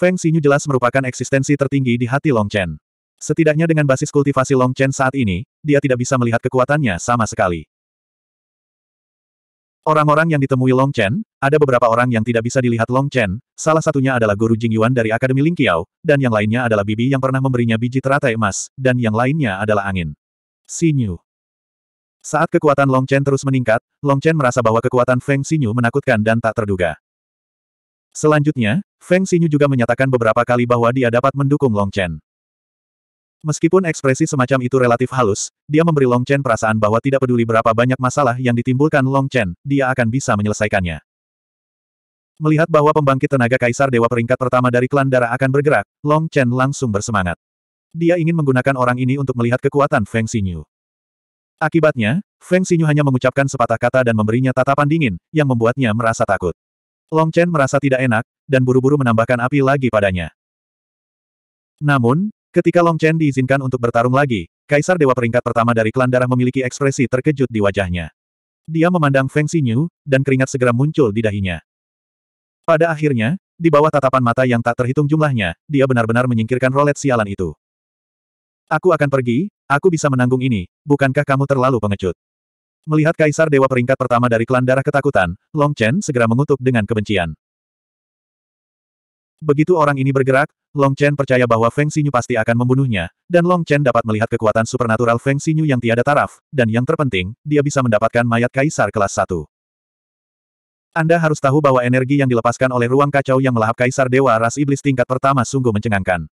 Feng Xinyu jelas merupakan eksistensi tertinggi di hati Long Chen. Setidaknya dengan basis kultivasi Long Chen saat ini, dia tidak bisa melihat kekuatannya sama sekali. Orang-orang yang ditemui Long Chen, ada beberapa orang yang tidak bisa dilihat Long Chen, salah satunya adalah guru Jing Yuan dari Akademi Lingqiao, dan yang lainnya adalah bibi yang pernah memberinya biji teratai emas, dan yang lainnya adalah angin. Xinyu. Saat kekuatan Long Chen terus meningkat, Long Chen merasa bahwa kekuatan Feng Xinyu menakutkan dan tak terduga. Selanjutnya, Feng Xinyu juga menyatakan beberapa kali bahwa dia dapat mendukung Long Chen. Meskipun ekspresi semacam itu relatif halus, dia memberi Long Chen perasaan bahwa tidak peduli berapa banyak masalah yang ditimbulkan Long Chen, dia akan bisa menyelesaikannya. Melihat bahwa pembangkit tenaga kaisar dewa peringkat pertama dari klan darah akan bergerak, Long Chen langsung bersemangat. Dia ingin menggunakan orang ini untuk melihat kekuatan Feng Xinyu. Akibatnya, Feng Xinyu hanya mengucapkan sepatah kata dan memberinya tatapan dingin, yang membuatnya merasa takut. Long Chen merasa tidak enak, dan buru-buru menambahkan api lagi padanya. Namun, ketika Long Chen diizinkan untuk bertarung lagi, Kaisar Dewa peringkat pertama dari klan darah memiliki ekspresi terkejut di wajahnya. Dia memandang Feng Xinyu, dan keringat segera muncul di dahinya. Pada akhirnya, di bawah tatapan mata yang tak terhitung jumlahnya, dia benar-benar menyingkirkan rolet sialan itu. Aku akan pergi, aku bisa menanggung ini, bukankah kamu terlalu pengecut? Melihat kaisar dewa peringkat pertama dari klan darah ketakutan, Long Chen segera mengutuk dengan kebencian. Begitu orang ini bergerak, Long Chen percaya bahwa Feng Xinyu pasti akan membunuhnya, dan Long Chen dapat melihat kekuatan supernatural Feng Xinyu yang tiada taraf, dan yang terpenting, dia bisa mendapatkan mayat kaisar kelas 1. Anda harus tahu bahwa energi yang dilepaskan oleh ruang kacau yang melahap kaisar dewa ras iblis tingkat pertama sungguh mencengangkan.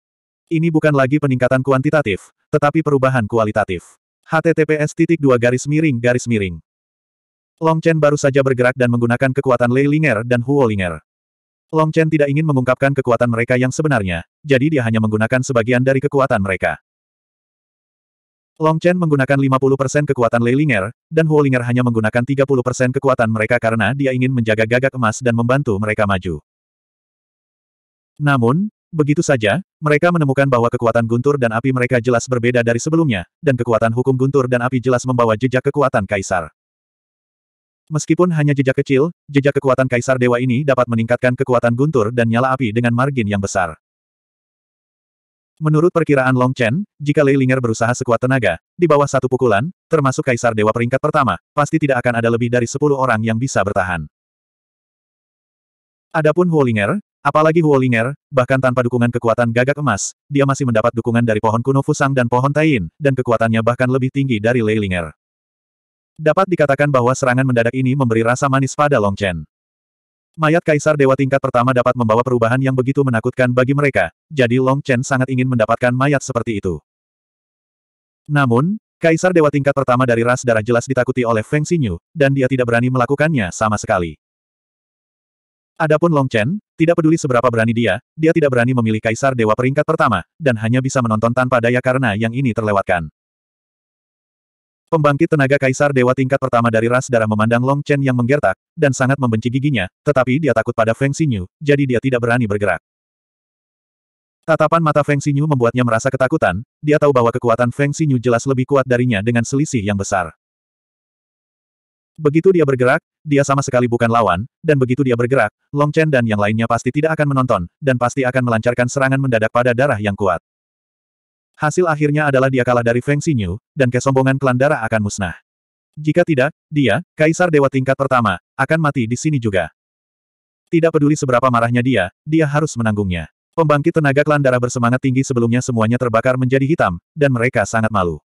Ini bukan lagi peningkatan kuantitatif, tetapi perubahan kualitatif https titik dua garis miring garis miring. Long Chen baru saja bergerak dan menggunakan kekuatan Lei Linger dan Huo Linger. Long Chen tidak ingin mengungkapkan kekuatan mereka yang sebenarnya, jadi dia hanya menggunakan sebagian dari kekuatan mereka. Long Chen menggunakan 50% kekuatan Lei Linger, dan Huo Linger hanya menggunakan 30% kekuatan mereka karena dia ingin menjaga gagak emas dan membantu mereka maju. Namun, Begitu saja, mereka menemukan bahwa kekuatan guntur dan api mereka jelas berbeda dari sebelumnya, dan kekuatan hukum guntur dan api jelas membawa jejak kekuatan kaisar. Meskipun hanya jejak kecil, jejak kekuatan kaisar dewa ini dapat meningkatkan kekuatan guntur dan nyala api dengan margin yang besar. Menurut perkiraan Long Chen, jika Lei Linger berusaha sekuat tenaga, di bawah satu pukulan, termasuk kaisar dewa peringkat pertama, pasti tidak akan ada lebih dari sepuluh orang yang bisa bertahan. Adapun Ling'er Apalagi Huolinger, bahkan tanpa dukungan kekuatan gagak emas, dia masih mendapat dukungan dari pohon kuno Fusang dan pohon Tain, dan kekuatannya bahkan lebih tinggi dari Leilinger. Dapat dikatakan bahwa serangan mendadak ini memberi rasa manis pada Long Chen. Mayat Kaisar Dewa tingkat pertama dapat membawa perubahan yang begitu menakutkan bagi mereka, jadi Long Chen sangat ingin mendapatkan mayat seperti itu. Namun, Kaisar Dewa tingkat pertama dari ras darah jelas ditakuti oleh Feng Xinyu, dan dia tidak berani melakukannya sama sekali. Adapun Long Chen, tidak peduli seberapa berani dia, dia tidak berani memilih kaisar dewa peringkat pertama, dan hanya bisa menonton tanpa daya karena yang ini terlewatkan. Pembangkit tenaga kaisar dewa tingkat pertama dari ras darah memandang Long Chen yang menggertak, dan sangat membenci giginya, tetapi dia takut pada Feng Xinyu, jadi dia tidak berani bergerak. Tatapan mata Feng Xinyu membuatnya merasa ketakutan, dia tahu bahwa kekuatan Feng Xinyu jelas lebih kuat darinya dengan selisih yang besar. Begitu dia bergerak, dia sama sekali bukan lawan, dan begitu dia bergerak, Long Chen dan yang lainnya pasti tidak akan menonton, dan pasti akan melancarkan serangan mendadak pada darah yang kuat. Hasil akhirnya adalah dia kalah dari Feng Xinyu, dan kesombongan klan darah akan musnah. Jika tidak, dia, Kaisar Dewa tingkat pertama, akan mati di sini juga. Tidak peduli seberapa marahnya dia, dia harus menanggungnya. Pembangkit tenaga klan darah bersemangat tinggi sebelumnya semuanya terbakar menjadi hitam, dan mereka sangat malu.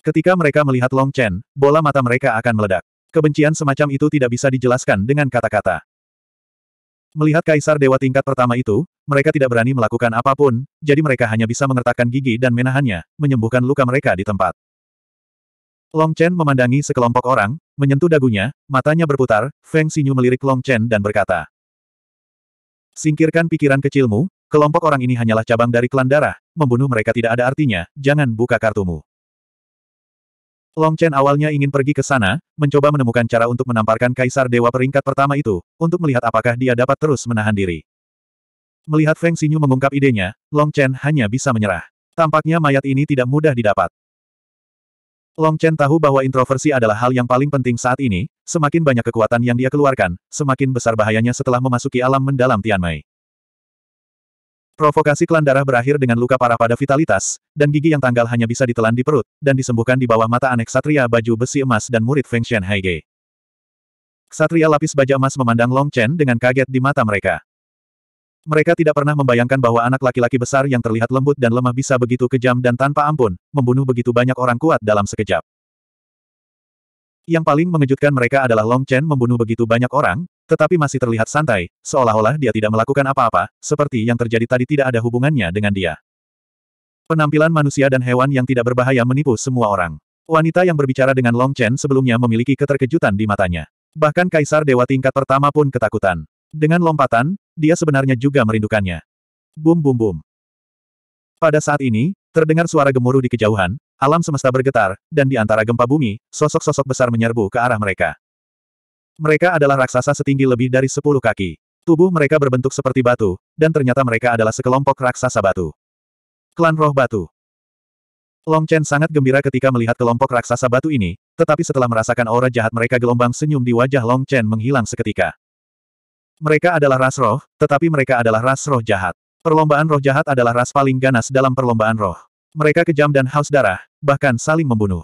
Ketika mereka melihat Long Chen, bola mata mereka akan meledak. Kebencian semacam itu tidak bisa dijelaskan dengan kata-kata. Melihat kaisar dewa tingkat pertama itu, mereka tidak berani melakukan apapun, jadi mereka hanya bisa mengertakkan gigi dan menahannya, menyembuhkan luka mereka di tempat. Long Chen memandangi sekelompok orang, menyentuh dagunya, matanya berputar, Feng Xinyu melirik Long Chen dan berkata, Singkirkan pikiran kecilmu, kelompok orang ini hanyalah cabang dari klan darah, membunuh mereka tidak ada artinya, jangan buka kartumu. Long Chen awalnya ingin pergi ke sana, mencoba menemukan cara untuk menamparkan kaisar dewa peringkat pertama itu, untuk melihat apakah dia dapat terus menahan diri. Melihat Feng Xinyu mengungkap idenya, Long Chen hanya bisa menyerah. Tampaknya mayat ini tidak mudah didapat. Long Chen tahu bahwa introversi adalah hal yang paling penting saat ini, semakin banyak kekuatan yang dia keluarkan, semakin besar bahayanya setelah memasuki alam mendalam Tianmei. Provokasi klan darah berakhir dengan luka parah pada vitalitas, dan gigi yang tanggal hanya bisa ditelan di perut, dan disembuhkan di bawah mata aneh Satria baju besi emas dan murid Feng Shen Haige. Satria lapis baja emas memandang Long Chen dengan kaget di mata mereka. Mereka tidak pernah membayangkan bahwa anak laki-laki besar yang terlihat lembut dan lemah bisa begitu kejam dan tanpa ampun, membunuh begitu banyak orang kuat dalam sekejap. Yang paling mengejutkan mereka adalah Long Chen membunuh begitu banyak orang, tetapi masih terlihat santai, seolah-olah dia tidak melakukan apa-apa, seperti yang terjadi tadi tidak ada hubungannya dengan dia. Penampilan manusia dan hewan yang tidak berbahaya menipu semua orang. Wanita yang berbicara dengan Long Chen sebelumnya memiliki keterkejutan di matanya. Bahkan Kaisar Dewa tingkat pertama pun ketakutan. Dengan lompatan, dia sebenarnya juga merindukannya. Bum bum bum. Pada saat ini, terdengar suara gemuruh di kejauhan, Alam semesta bergetar, dan di antara gempa bumi, sosok-sosok besar menyerbu ke arah mereka. Mereka adalah raksasa setinggi lebih dari sepuluh kaki. Tubuh mereka berbentuk seperti batu, dan ternyata mereka adalah sekelompok raksasa batu. Klan Roh Batu Long Chen sangat gembira ketika melihat kelompok raksasa batu ini, tetapi setelah merasakan aura jahat mereka gelombang senyum di wajah Long Chen menghilang seketika. Mereka adalah ras roh, tetapi mereka adalah ras roh jahat. Perlombaan roh jahat adalah ras paling ganas dalam perlombaan roh. Mereka kejam dan haus darah, bahkan saling membunuh.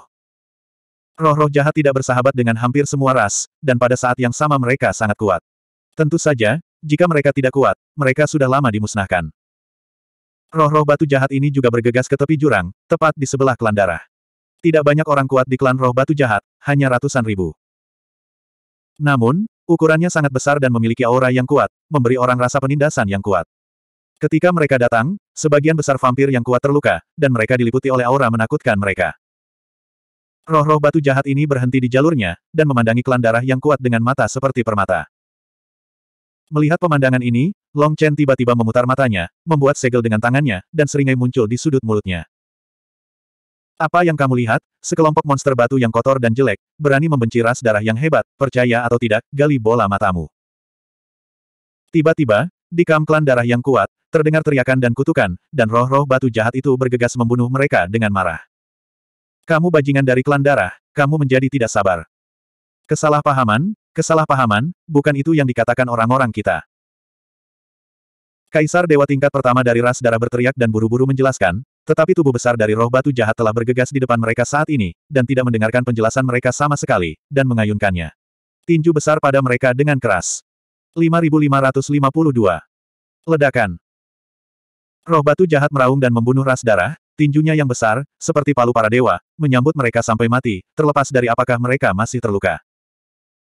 Roh-roh jahat tidak bersahabat dengan hampir semua ras, dan pada saat yang sama mereka sangat kuat. Tentu saja, jika mereka tidak kuat, mereka sudah lama dimusnahkan. Roh-roh batu jahat ini juga bergegas ke tepi jurang, tepat di sebelah klan darah. Tidak banyak orang kuat di klan roh batu jahat, hanya ratusan ribu. Namun, ukurannya sangat besar dan memiliki aura yang kuat, memberi orang rasa penindasan yang kuat. Ketika mereka datang, sebagian besar vampir yang kuat terluka, dan mereka diliputi oleh aura menakutkan mereka. Roh-roh batu jahat ini berhenti di jalurnya, dan memandangi klan darah yang kuat dengan mata seperti permata. Melihat pemandangan ini, Long Chen tiba-tiba memutar matanya, membuat segel dengan tangannya, dan seringai muncul di sudut mulutnya. Apa yang kamu lihat? Sekelompok monster batu yang kotor dan jelek, berani membenci ras darah yang hebat, percaya atau tidak, gali bola matamu. Tiba-tiba, di kam klan darah yang kuat, Terdengar teriakan dan kutukan, dan roh-roh batu jahat itu bergegas membunuh mereka dengan marah. Kamu bajingan dari klan darah, kamu menjadi tidak sabar. Kesalahpahaman, kesalahpahaman, bukan itu yang dikatakan orang-orang kita. Kaisar Dewa tingkat pertama dari ras darah berteriak dan buru-buru menjelaskan, tetapi tubuh besar dari roh batu jahat telah bergegas di depan mereka saat ini, dan tidak mendengarkan penjelasan mereka sama sekali, dan mengayunkannya. Tinju besar pada mereka dengan keras. 5552. Ledakan. Roh batu jahat meraung dan membunuh ras darah, tinjunya yang besar, seperti palu para dewa, menyambut mereka sampai mati, terlepas dari apakah mereka masih terluka.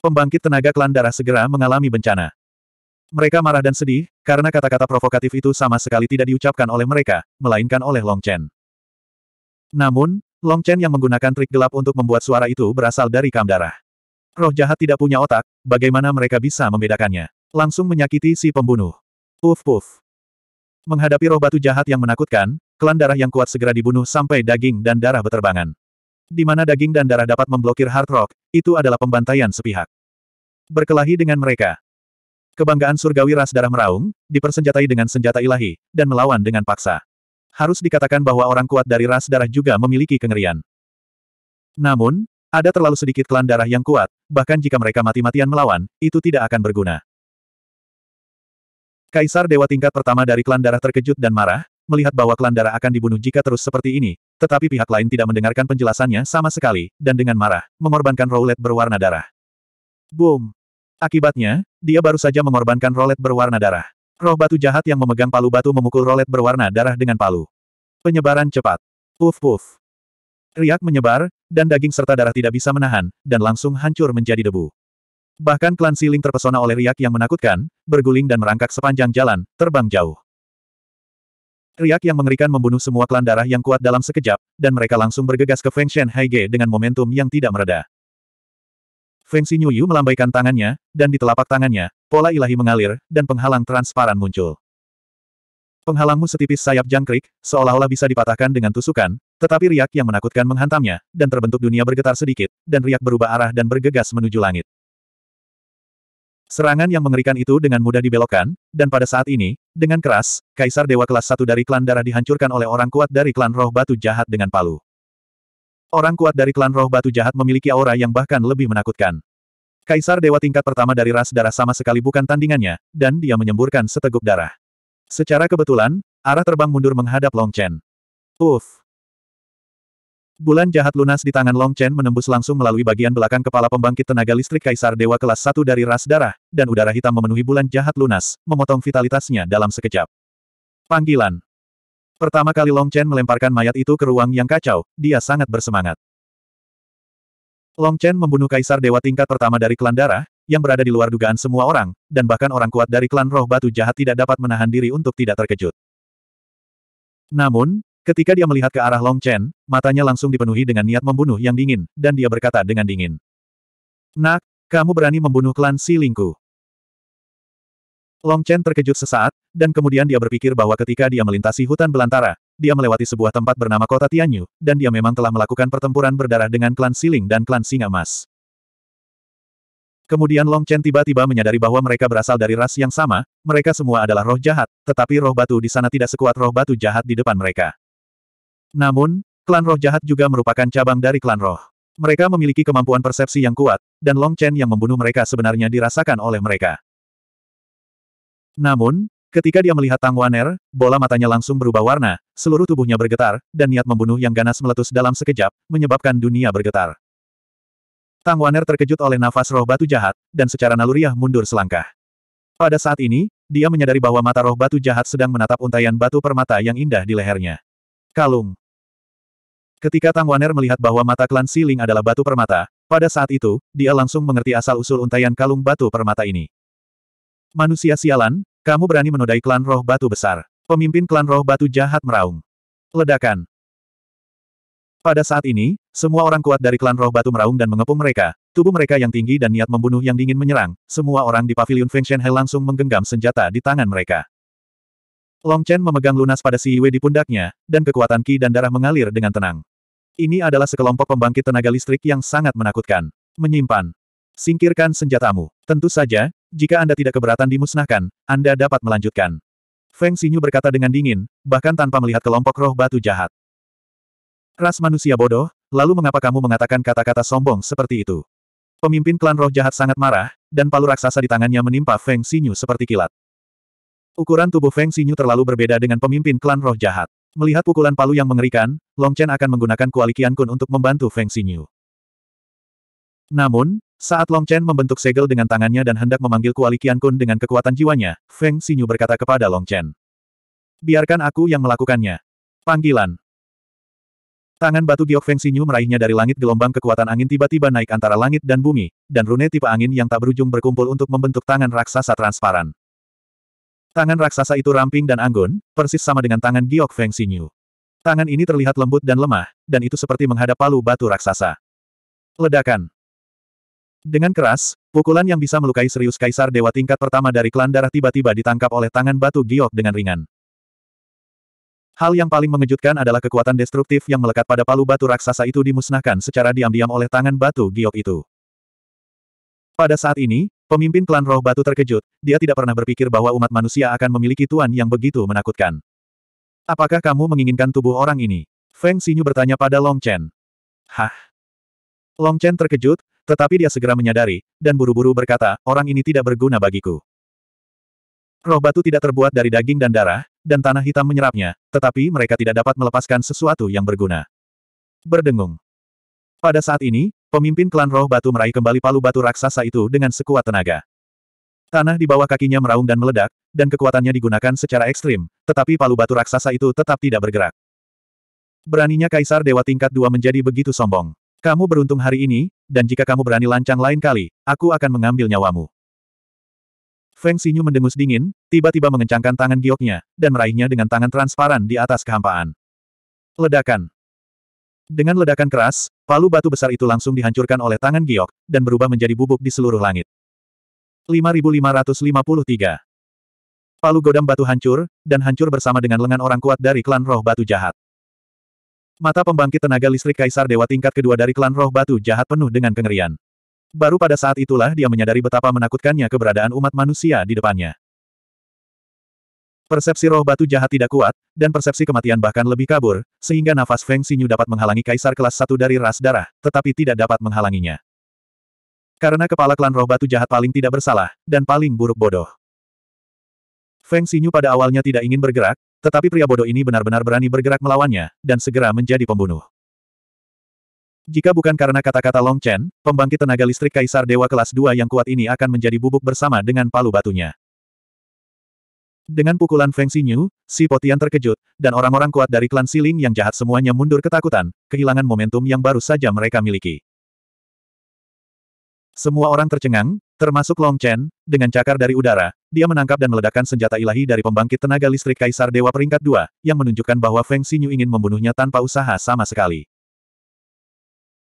Pembangkit tenaga klan darah segera mengalami bencana. Mereka marah dan sedih, karena kata-kata provokatif itu sama sekali tidak diucapkan oleh mereka, melainkan oleh Long Chen. Namun, Long Chen yang menggunakan trik gelap untuk membuat suara itu berasal dari kam darah. Roh jahat tidak punya otak, bagaimana mereka bisa membedakannya? Langsung menyakiti si pembunuh. Puf puf. Menghadapi roh batu jahat yang menakutkan, klan darah yang kuat segera dibunuh sampai daging dan darah beterbangan. Di mana daging dan darah dapat memblokir hard rock, itu adalah pembantaian sepihak. Berkelahi dengan mereka. Kebanggaan surgawi ras darah meraung, dipersenjatai dengan senjata ilahi, dan melawan dengan paksa. Harus dikatakan bahwa orang kuat dari ras darah juga memiliki kengerian. Namun, ada terlalu sedikit klan darah yang kuat, bahkan jika mereka mati-matian melawan, itu tidak akan berguna. Kaisar Dewa tingkat pertama dari klan darah terkejut dan marah, melihat bahwa klan darah akan dibunuh jika terus seperti ini, tetapi pihak lain tidak mendengarkan penjelasannya sama sekali, dan dengan marah, mengorbankan rolet berwarna darah. Boom! Akibatnya, dia baru saja mengorbankan rolet berwarna darah. Roh batu jahat yang memegang palu batu memukul rolet berwarna darah dengan palu. Penyebaran cepat. Puf puf. Riak menyebar, dan daging serta darah tidak bisa menahan, dan langsung hancur menjadi debu. Bahkan klan Siling terpesona oleh riak yang menakutkan, berguling dan merangkak sepanjang jalan, terbang jauh. Riak yang mengerikan membunuh semua klan darah yang kuat dalam sekejap, dan mereka langsung bergegas ke Feng Shen Haige dengan momentum yang tidak mereda. Feng Xinyu melambaikan tangannya, dan di telapak tangannya, pola ilahi mengalir, dan penghalang transparan muncul. Penghalangmu setipis sayap jangkrik, seolah-olah bisa dipatahkan dengan tusukan, tetapi riak yang menakutkan menghantamnya, dan terbentuk dunia bergetar sedikit, dan riak berubah arah dan bergegas menuju langit. Serangan yang mengerikan itu dengan mudah dibelokkan, dan pada saat ini, dengan keras, Kaisar Dewa kelas Satu dari klan darah dihancurkan oleh orang kuat dari klan roh batu jahat dengan palu. Orang kuat dari klan roh batu jahat memiliki aura yang bahkan lebih menakutkan. Kaisar Dewa tingkat pertama dari ras darah sama sekali bukan tandingannya, dan dia menyemburkan seteguk darah. Secara kebetulan, arah terbang mundur menghadap Long Chen. Uff! Bulan jahat lunas di tangan Long Chen menembus langsung melalui bagian belakang kepala pembangkit tenaga listrik Kaisar Dewa kelas 1 dari ras darah, dan udara hitam memenuhi bulan jahat lunas, memotong vitalitasnya dalam sekejap. Panggilan. Pertama kali Long Chen melemparkan mayat itu ke ruang yang kacau, dia sangat bersemangat. Long Chen membunuh Kaisar Dewa tingkat pertama dari klan darah, yang berada di luar dugaan semua orang, dan bahkan orang kuat dari klan roh batu jahat tidak dapat menahan diri untuk tidak terkejut. Namun, Ketika dia melihat ke arah Long Chen, matanya langsung dipenuhi dengan niat membunuh yang dingin, dan dia berkata dengan dingin. Nak, kamu berani membunuh klan Si Lingku. Long Chen terkejut sesaat, dan kemudian dia berpikir bahwa ketika dia melintasi hutan belantara, dia melewati sebuah tempat bernama Kota Tianyu, dan dia memang telah melakukan pertempuran berdarah dengan klan Siling dan klan Singa Mas. Kemudian Long Chen tiba-tiba menyadari bahwa mereka berasal dari ras yang sama, mereka semua adalah roh jahat, tetapi roh batu di sana tidak sekuat roh batu jahat di depan mereka. Namun, klan roh jahat juga merupakan cabang dari klan roh. Mereka memiliki kemampuan persepsi yang kuat, dan Long Chen yang membunuh mereka sebenarnya dirasakan oleh mereka. Namun, ketika dia melihat Tang Waner, bola matanya langsung berubah warna, seluruh tubuhnya bergetar, dan niat membunuh yang ganas meletus dalam sekejap, menyebabkan dunia bergetar. Tang Waner terkejut oleh nafas roh batu jahat, dan secara naluriah mundur selangkah. Pada saat ini, dia menyadari bahwa mata roh batu jahat sedang menatap untaian batu permata yang indah di lehernya. Kalung. Ketika Tang Waner melihat bahwa mata klan Siling adalah batu permata, pada saat itu, dia langsung mengerti asal-usul untaian kalung batu permata ini. Manusia sialan, kamu berani menodai klan roh batu besar. Pemimpin klan roh batu jahat meraung. Ledakan. Pada saat ini, semua orang kuat dari klan roh batu meraung dan mengepung mereka, tubuh mereka yang tinggi dan niat membunuh yang dingin menyerang, semua orang di pavilion Feng He langsung menggenggam senjata di tangan mereka. Long Chen memegang lunas pada Si Yue di pundaknya, dan kekuatan ki dan darah mengalir dengan tenang. Ini adalah sekelompok pembangkit tenaga listrik yang sangat menakutkan. Menyimpan. Singkirkan senjatamu. Tentu saja, jika Anda tidak keberatan dimusnahkan, Anda dapat melanjutkan. Feng Xinyu berkata dengan dingin, bahkan tanpa melihat kelompok roh batu jahat. Ras manusia bodoh, lalu mengapa kamu mengatakan kata-kata sombong seperti itu? Pemimpin klan roh jahat sangat marah, dan palu raksasa di tangannya menimpa Feng Xinyu seperti kilat. Ukuran tubuh Feng Xinyu terlalu berbeda dengan pemimpin klan roh jahat. Melihat pukulan palu yang mengerikan, Long Chen akan menggunakan kuali Qian Kun untuk membantu Feng Xinyu. Namun, saat Long Chen membentuk segel dengan tangannya dan hendak memanggil kuali Qian Kun dengan kekuatan jiwanya, Feng Xinyu berkata kepada Long Chen. Biarkan aku yang melakukannya. Panggilan. Tangan batu giok Feng Xinyu meraihnya dari langit gelombang kekuatan angin tiba-tiba naik antara langit dan bumi, dan rune tipe angin yang tak berujung berkumpul untuk membentuk tangan raksasa transparan. Tangan raksasa itu ramping dan anggun, persis sama dengan tangan Giok Feng Xinyu. Tangan ini terlihat lembut dan lemah, dan itu seperti menghadap palu batu raksasa. Ledakan. Dengan keras, pukulan yang bisa melukai serius kaisar dewa tingkat pertama dari klan darah tiba-tiba ditangkap oleh tangan batu Giok dengan ringan. Hal yang paling mengejutkan adalah kekuatan destruktif yang melekat pada palu batu raksasa itu dimusnahkan secara diam-diam oleh tangan batu Giok itu. Pada saat ini, Pemimpin klan roh batu terkejut, dia tidak pernah berpikir bahwa umat manusia akan memiliki tuan yang begitu menakutkan. Apakah kamu menginginkan tubuh orang ini? Feng Xinyu bertanya pada Long Chen. Hah? Long Chen terkejut, tetapi dia segera menyadari, dan buru-buru berkata, orang ini tidak berguna bagiku. Roh batu tidak terbuat dari daging dan darah, dan tanah hitam menyerapnya, tetapi mereka tidak dapat melepaskan sesuatu yang berguna. Berdengung. Pada saat ini, Pemimpin klan roh batu meraih kembali palu batu raksasa itu dengan sekuat tenaga. Tanah di bawah kakinya meraung dan meledak, dan kekuatannya digunakan secara ekstrim, tetapi palu batu raksasa itu tetap tidak bergerak. Beraninya Kaisar Dewa tingkat dua menjadi begitu sombong. Kamu beruntung hari ini, dan jika kamu berani lancang lain kali, aku akan mengambil nyawamu. Feng Xinyu mendengus dingin, tiba-tiba mengencangkan tangan gioknya, dan meraihnya dengan tangan transparan di atas kehampaan. Ledakan. Dengan ledakan keras, palu batu besar itu langsung dihancurkan oleh tangan giok, dan berubah menjadi bubuk di seluruh langit. 5553 Palu godam batu hancur, dan hancur bersama dengan lengan orang kuat dari klan roh batu jahat. Mata pembangkit tenaga listrik Kaisar Dewa tingkat kedua dari klan roh batu jahat penuh dengan kengerian. Baru pada saat itulah dia menyadari betapa menakutkannya keberadaan umat manusia di depannya. Persepsi roh batu jahat tidak kuat, dan persepsi kematian bahkan lebih kabur, sehingga nafas Feng Xinyu dapat menghalangi kaisar kelas satu dari ras darah, tetapi tidak dapat menghalanginya. Karena kepala klan roh batu jahat paling tidak bersalah, dan paling buruk bodoh. Feng Xinyu pada awalnya tidak ingin bergerak, tetapi pria bodoh ini benar-benar berani bergerak melawannya, dan segera menjadi pembunuh. Jika bukan karena kata-kata Long Chen, pembangkit tenaga listrik Kaisar Dewa kelas 2 yang kuat ini akan menjadi bubuk bersama dengan palu batunya. Dengan pukulan Feng Xinyu, si Potian terkejut, dan orang-orang kuat dari klan Siling yang jahat semuanya mundur ketakutan, kehilangan momentum yang baru saja mereka miliki. Semua orang tercengang, termasuk Long Chen, dengan cakar dari udara, dia menangkap dan meledakkan senjata ilahi dari pembangkit tenaga listrik Kaisar Dewa peringkat 2, yang menunjukkan bahwa Feng Xinyu ingin membunuhnya tanpa usaha sama sekali.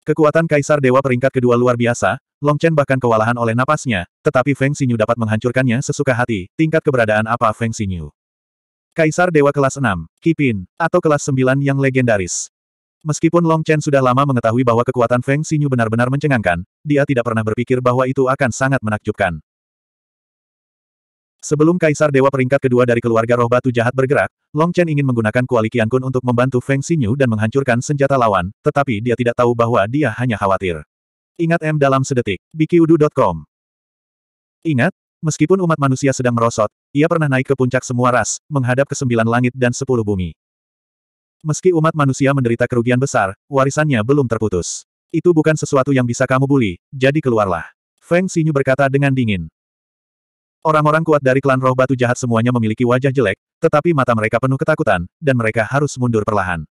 Kekuatan Kaisar Dewa peringkat kedua luar biasa, Long Chen bahkan kewalahan oleh napasnya, tetapi Feng Xinyu dapat menghancurkannya sesuka hati, tingkat keberadaan apa Feng Xinyu. Kaisar Dewa kelas 6, Kipin, atau kelas 9 yang legendaris. Meskipun Long Chen sudah lama mengetahui bahwa kekuatan Feng Xinyu benar-benar mencengangkan, dia tidak pernah berpikir bahwa itu akan sangat menakjubkan. Sebelum Kaisar Dewa peringkat kedua dari keluarga roh batu jahat bergerak, Long Chen ingin menggunakan kuali Kun untuk membantu Feng Xinyu dan menghancurkan senjata lawan, tetapi dia tidak tahu bahwa dia hanya khawatir. Ingat M dalam sedetik, bikiudu.com. Ingat, meskipun umat manusia sedang merosot, ia pernah naik ke puncak semua ras, menghadap ke sembilan langit dan sepuluh bumi. Meski umat manusia menderita kerugian besar, warisannya belum terputus. Itu bukan sesuatu yang bisa kamu bully, jadi keluarlah. Feng Xinyu berkata dengan dingin. Orang-orang kuat dari klan roh batu jahat semuanya memiliki wajah jelek, tetapi mata mereka penuh ketakutan, dan mereka harus mundur perlahan.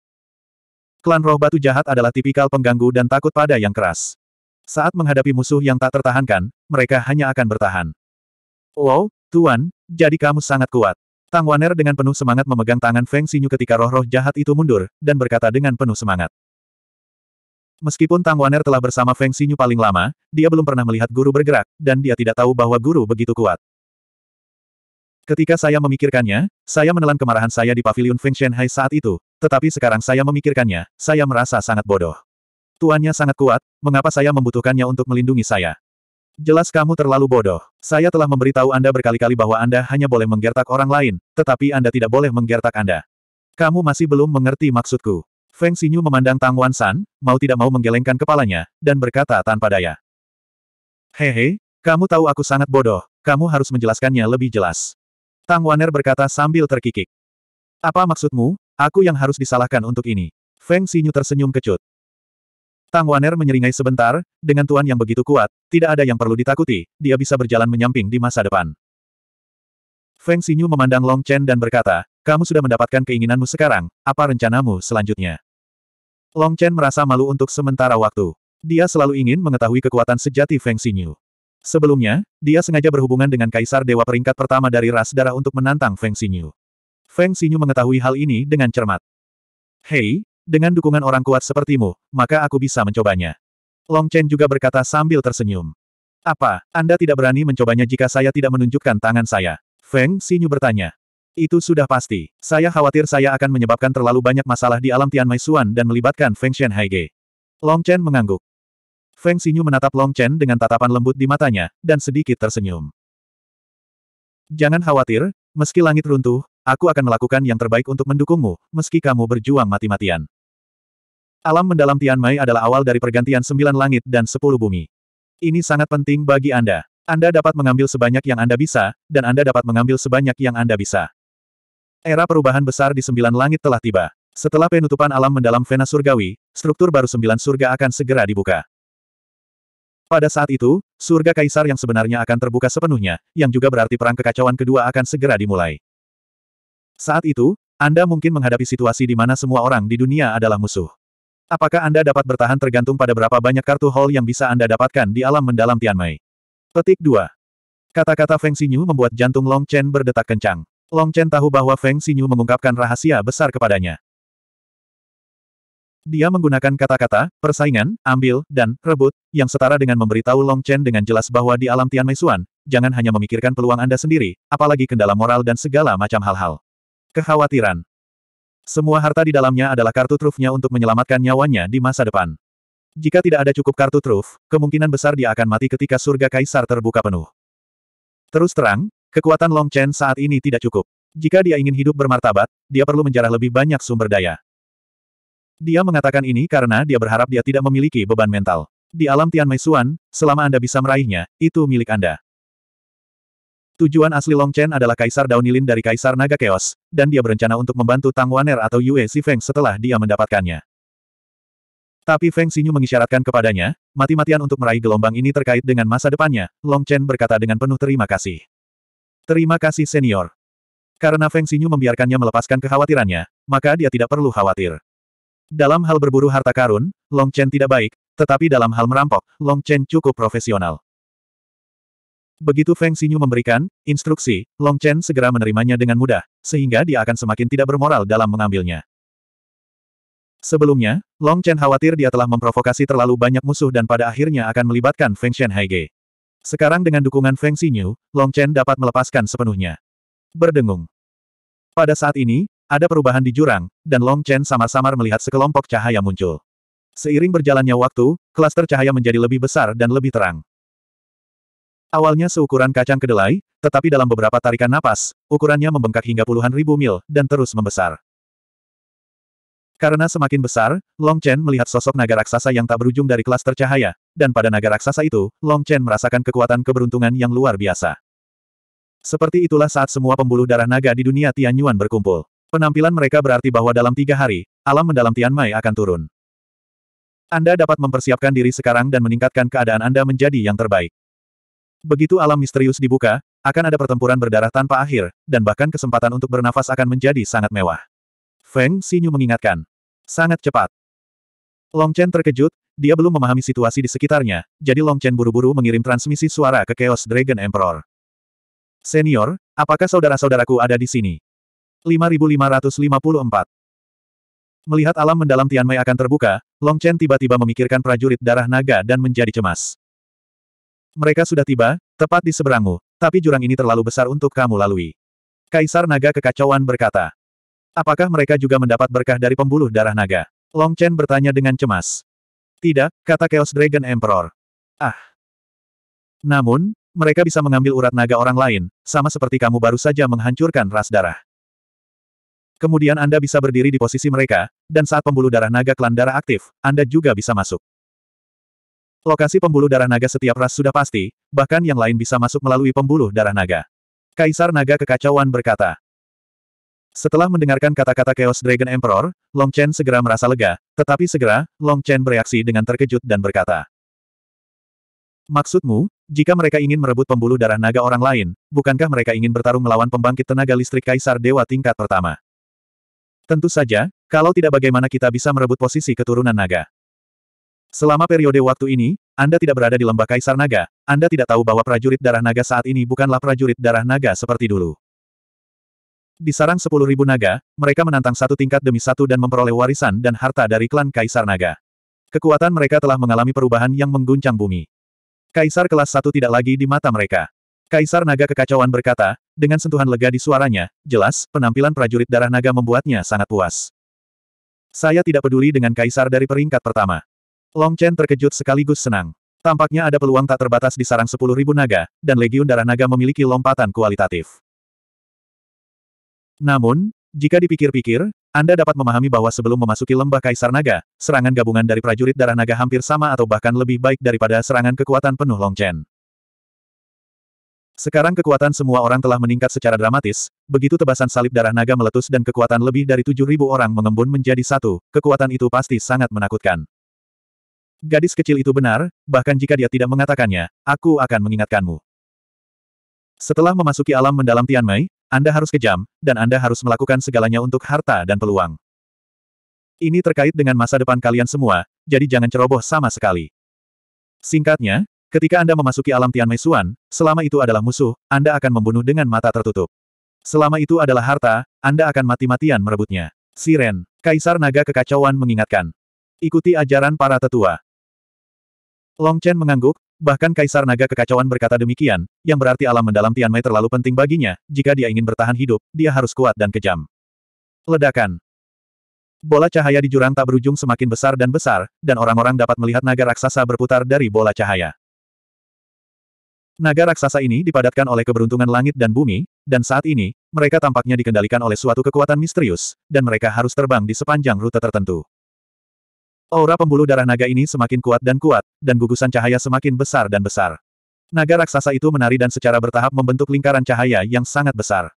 Klan roh batu jahat adalah tipikal pengganggu dan takut pada yang keras. Saat menghadapi musuh yang tak tertahankan, mereka hanya akan bertahan. Wow, Tuan, jadi kamu sangat kuat. Tang Waner dengan penuh semangat memegang tangan Feng Xinyu ketika roh-roh jahat itu mundur, dan berkata dengan penuh semangat. Meskipun Tang Waner telah bersama Feng Xinyu paling lama, dia belum pernah melihat guru bergerak, dan dia tidak tahu bahwa guru begitu kuat. Ketika saya memikirkannya, saya menelan kemarahan saya di pavilion Feng Shenhai saat itu, tetapi sekarang saya memikirkannya, saya merasa sangat bodoh. Tuannya sangat kuat, mengapa saya membutuhkannya untuk melindungi saya? Jelas kamu terlalu bodoh. Saya telah memberitahu Anda berkali-kali bahwa Anda hanya boleh menggertak orang lain, tetapi Anda tidak boleh menggertak Anda. Kamu masih belum mengerti maksudku. Feng Xinyu memandang Tang Wan San, mau tidak mau menggelengkan kepalanya, dan berkata tanpa daya. Hehe, kamu tahu aku sangat bodoh, kamu harus menjelaskannya lebih jelas. Tang Waner berkata sambil terkikik. Apa maksudmu, aku yang harus disalahkan untuk ini? Feng Xinyu tersenyum kecut. Tang Waner menyeringai sebentar, dengan tuan yang begitu kuat, tidak ada yang perlu ditakuti, dia bisa berjalan menyamping di masa depan. Feng Xinyu memandang Long Chen dan berkata, kamu sudah mendapatkan keinginanmu sekarang, apa rencanamu selanjutnya? Long Chen merasa malu untuk sementara waktu. Dia selalu ingin mengetahui kekuatan sejati Feng Xinyu. Sebelumnya, dia sengaja berhubungan dengan Kaisar Dewa peringkat pertama dari ras darah untuk menantang Feng Xinyu. Feng Xinyu mengetahui hal ini dengan cermat. Hei, dengan dukungan orang kuat sepertimu, maka aku bisa mencobanya. Long Chen juga berkata sambil tersenyum. Apa, Anda tidak berani mencobanya jika saya tidak menunjukkan tangan saya? Feng Xinyu bertanya. Itu sudah pasti. Saya khawatir saya akan menyebabkan terlalu banyak masalah di alam Tian Maisuan dan melibatkan Feng Shen Haige. Long Chen mengangguk. Feng Xinyu menatap Long Chen dengan tatapan lembut di matanya, dan sedikit tersenyum. Jangan khawatir, meski langit runtuh, aku akan melakukan yang terbaik untuk mendukungmu, meski kamu berjuang mati-matian. Alam mendalam Tianmai adalah awal dari pergantian sembilan langit dan sepuluh bumi. Ini sangat penting bagi Anda. Anda dapat mengambil sebanyak yang Anda bisa, dan Anda dapat mengambil sebanyak yang Anda bisa. Era perubahan besar di sembilan langit telah tiba. Setelah penutupan alam mendalam Vena Surgawi, struktur baru sembilan surga akan segera dibuka. Pada saat itu, surga kaisar yang sebenarnya akan terbuka sepenuhnya, yang juga berarti perang kekacauan kedua akan segera dimulai. Saat itu, Anda mungkin menghadapi situasi di mana semua orang di dunia adalah musuh. Apakah Anda dapat bertahan tergantung pada berapa banyak kartu hall yang bisa Anda dapatkan di alam mendalam Tianmei? Petik 2. Kata-kata Feng Xinyu membuat jantung Long Chen berdetak kencang. Long Chen tahu bahwa Feng Xinyu mengungkapkan rahasia besar kepadanya. Dia menggunakan kata-kata, persaingan, ambil, dan rebut, yang setara dengan memberitahu Long Chen dengan jelas bahwa di alam Tian Meisuan, jangan hanya memikirkan peluang Anda sendiri, apalagi kendala moral dan segala macam hal-hal. Kekhawatiran. Semua harta di dalamnya adalah kartu trufnya untuk menyelamatkan nyawanya di masa depan. Jika tidak ada cukup kartu truf, kemungkinan besar dia akan mati ketika surga kaisar terbuka penuh. Terus terang, kekuatan Long Chen saat ini tidak cukup. Jika dia ingin hidup bermartabat, dia perlu menjarah lebih banyak sumber daya. Dia mengatakan ini karena dia berharap dia tidak memiliki beban mental. Di alam Tian Meisuan, selama Anda bisa meraihnya, itu milik Anda. Tujuan asli Long Chen adalah Kaisar Daunilin dari Kaisar Naga Chaos, dan dia berencana untuk membantu Tang Waner atau Yue Feng setelah dia mendapatkannya. Tapi Feng Xinyu mengisyaratkan kepadanya, mati-matian untuk meraih gelombang ini terkait dengan masa depannya, Long Chen berkata dengan penuh terima kasih. Terima kasih senior. Karena Feng Xinyu membiarkannya melepaskan kekhawatirannya, maka dia tidak perlu khawatir. Dalam hal berburu harta karun, Long Chen tidak baik, tetapi dalam hal merampok, Long Chen cukup profesional. Begitu Feng Xinyu memberikan instruksi, Long Chen segera menerimanya dengan mudah, sehingga dia akan semakin tidak bermoral dalam mengambilnya. Sebelumnya, Long Chen khawatir dia telah memprovokasi terlalu banyak musuh dan pada akhirnya akan melibatkan Feng Shen Haige. Sekarang dengan dukungan Feng Xinyu, Long Chen dapat melepaskan sepenuhnya. Berdengung. Pada saat ini, ada perubahan di jurang, dan Long Chen samar-samar melihat sekelompok cahaya muncul. Seiring berjalannya waktu, klaster cahaya menjadi lebih besar dan lebih terang. Awalnya seukuran kacang kedelai, tetapi dalam beberapa tarikan napas, ukurannya membengkak hingga puluhan ribu mil, dan terus membesar. Karena semakin besar, Long Chen melihat sosok naga raksasa yang tak berujung dari klaster cahaya, dan pada naga raksasa itu, Long Chen merasakan kekuatan keberuntungan yang luar biasa. Seperti itulah saat semua pembuluh darah naga di dunia Tianyuan berkumpul. Penampilan mereka berarti bahwa dalam tiga hari, alam mendalam Tianmai akan turun. Anda dapat mempersiapkan diri sekarang dan meningkatkan keadaan Anda menjadi yang terbaik. Begitu alam misterius dibuka, akan ada pertempuran berdarah tanpa akhir, dan bahkan kesempatan untuk bernafas akan menjadi sangat mewah. Feng Xinyu mengingatkan. Sangat cepat. Long Chen terkejut, dia belum memahami situasi di sekitarnya, jadi Long Chen buru-buru mengirim transmisi suara ke Chaos Dragon Emperor. Senior, apakah saudara-saudaraku ada di sini? 5554. Melihat alam mendalam Tian Mei akan terbuka, Long Chen tiba-tiba memikirkan prajurit darah naga dan menjadi cemas. Mereka sudah tiba, tepat di seberangmu, tapi jurang ini terlalu besar untuk kamu lalui. Kaisar Naga Kekacauan berkata. Apakah mereka juga mendapat berkah dari pembuluh darah naga? Long Chen bertanya dengan cemas. Tidak, kata Chaos Dragon Emperor. Ah. Namun, mereka bisa mengambil urat naga orang lain, sama seperti kamu baru saja menghancurkan ras darah. Kemudian Anda bisa berdiri di posisi mereka, dan saat pembuluh darah naga klan darah aktif, Anda juga bisa masuk. Lokasi pembuluh darah naga setiap ras sudah pasti, bahkan yang lain bisa masuk melalui pembuluh darah naga. Kaisar Naga Kekacauan berkata. Setelah mendengarkan kata-kata Chaos Dragon Emperor, Long Chen segera merasa lega, tetapi segera, Long Chen bereaksi dengan terkejut dan berkata. Maksudmu, jika mereka ingin merebut pembuluh darah naga orang lain, bukankah mereka ingin bertarung melawan pembangkit tenaga listrik Kaisar Dewa tingkat pertama? Tentu saja, kalau tidak bagaimana kita bisa merebut posisi keturunan naga. Selama periode waktu ini, Anda tidak berada di lembah Kaisar Naga, Anda tidak tahu bahwa prajurit darah naga saat ini bukanlah prajurit darah naga seperti dulu. Di sarang 10.000 naga, mereka menantang satu tingkat demi satu dan memperoleh warisan dan harta dari klan Kaisar Naga. Kekuatan mereka telah mengalami perubahan yang mengguncang bumi. Kaisar kelas satu tidak lagi di mata mereka. Kaisar Naga Kekacauan berkata, dengan sentuhan lega di suaranya, jelas, penampilan prajurit darah naga membuatnya sangat puas. Saya tidak peduli dengan kaisar dari peringkat pertama. Long Chen terkejut sekaligus senang. Tampaknya ada peluang tak terbatas di sarang 10.000 naga, dan legiun darah naga memiliki lompatan kualitatif. Namun, jika dipikir-pikir, Anda dapat memahami bahwa sebelum memasuki lembah kaisar naga, serangan gabungan dari prajurit darah naga hampir sama atau bahkan lebih baik daripada serangan kekuatan penuh Long Chen. Sekarang kekuatan semua orang telah meningkat secara dramatis, begitu tebasan salib darah naga meletus dan kekuatan lebih dari 7.000 orang mengembun menjadi satu, kekuatan itu pasti sangat menakutkan. Gadis kecil itu benar, bahkan jika dia tidak mengatakannya, aku akan mengingatkanmu. Setelah memasuki alam mendalam Tianmei, Anda harus kejam, dan Anda harus melakukan segalanya untuk harta dan peluang. Ini terkait dengan masa depan kalian semua, jadi jangan ceroboh sama sekali. Singkatnya, Ketika Anda memasuki alam Tian Suan, selama itu adalah musuh, Anda akan membunuh dengan mata tertutup. Selama itu adalah harta, Anda akan mati-matian merebutnya. Siren, Kaisar Naga Kekacauan mengingatkan. Ikuti ajaran para tetua. Long Chen mengangguk, bahkan Kaisar Naga Kekacauan berkata demikian, yang berarti alam mendalam Tian Mei terlalu penting baginya, jika dia ingin bertahan hidup, dia harus kuat dan kejam. Ledakan, Bola cahaya di jurang tak berujung semakin besar dan besar, dan orang-orang dapat melihat naga raksasa berputar dari bola cahaya. Naga raksasa ini dipadatkan oleh keberuntungan langit dan bumi, dan saat ini, mereka tampaknya dikendalikan oleh suatu kekuatan misterius, dan mereka harus terbang di sepanjang rute tertentu. Aura pembuluh darah naga ini semakin kuat dan kuat, dan gugusan cahaya semakin besar dan besar. Naga raksasa itu menari dan secara bertahap membentuk lingkaran cahaya yang sangat besar.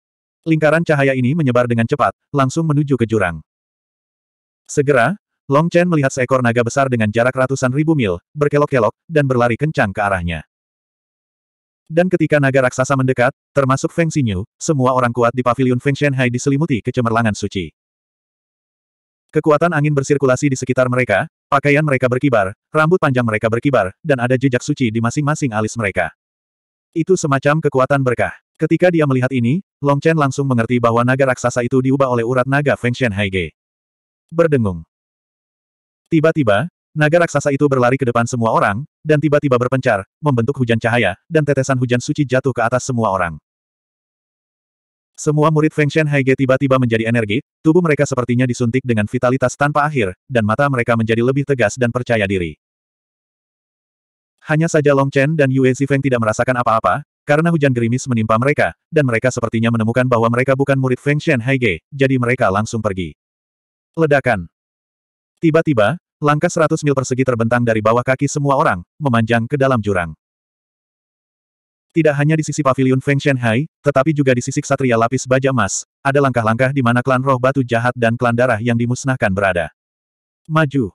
Lingkaran cahaya ini menyebar dengan cepat, langsung menuju ke jurang. Segera, Long Chen melihat seekor naga besar dengan jarak ratusan ribu mil, berkelok-kelok, dan berlari kencang ke arahnya. Dan ketika naga raksasa mendekat, termasuk Feng Xinyu, semua orang kuat di pavilion Feng Shenhai diselimuti kecemerlangan suci. Kekuatan angin bersirkulasi di sekitar mereka, pakaian mereka berkibar, rambut panjang mereka berkibar, dan ada jejak suci di masing-masing alis mereka. Itu semacam kekuatan berkah. Ketika dia melihat ini, Long Chen langsung mengerti bahwa naga raksasa itu diubah oleh urat naga Feng Ge. Berdengung. Tiba-tiba, Naga raksasa itu berlari ke depan semua orang, dan tiba-tiba berpencar, membentuk hujan cahaya, dan tetesan hujan suci jatuh ke atas semua orang. Semua murid Feng Shen Haige tiba-tiba menjadi energi, tubuh mereka sepertinya disuntik dengan vitalitas tanpa akhir, dan mata mereka menjadi lebih tegas dan percaya diri. Hanya saja Long Chen dan Yue Zifeng tidak merasakan apa-apa, karena hujan gerimis menimpa mereka, dan mereka sepertinya menemukan bahwa mereka bukan murid Feng Shen Haige, jadi mereka langsung pergi. Ledakan. Tiba-tiba, Langkah seratus mil persegi terbentang dari bawah kaki semua orang, memanjang ke dalam jurang. Tidak hanya di sisi pavilion Feng Shenhai, tetapi juga di sisi ksatria lapis baja emas, ada langkah-langkah di mana klan roh batu jahat dan klan darah yang dimusnahkan berada. Maju.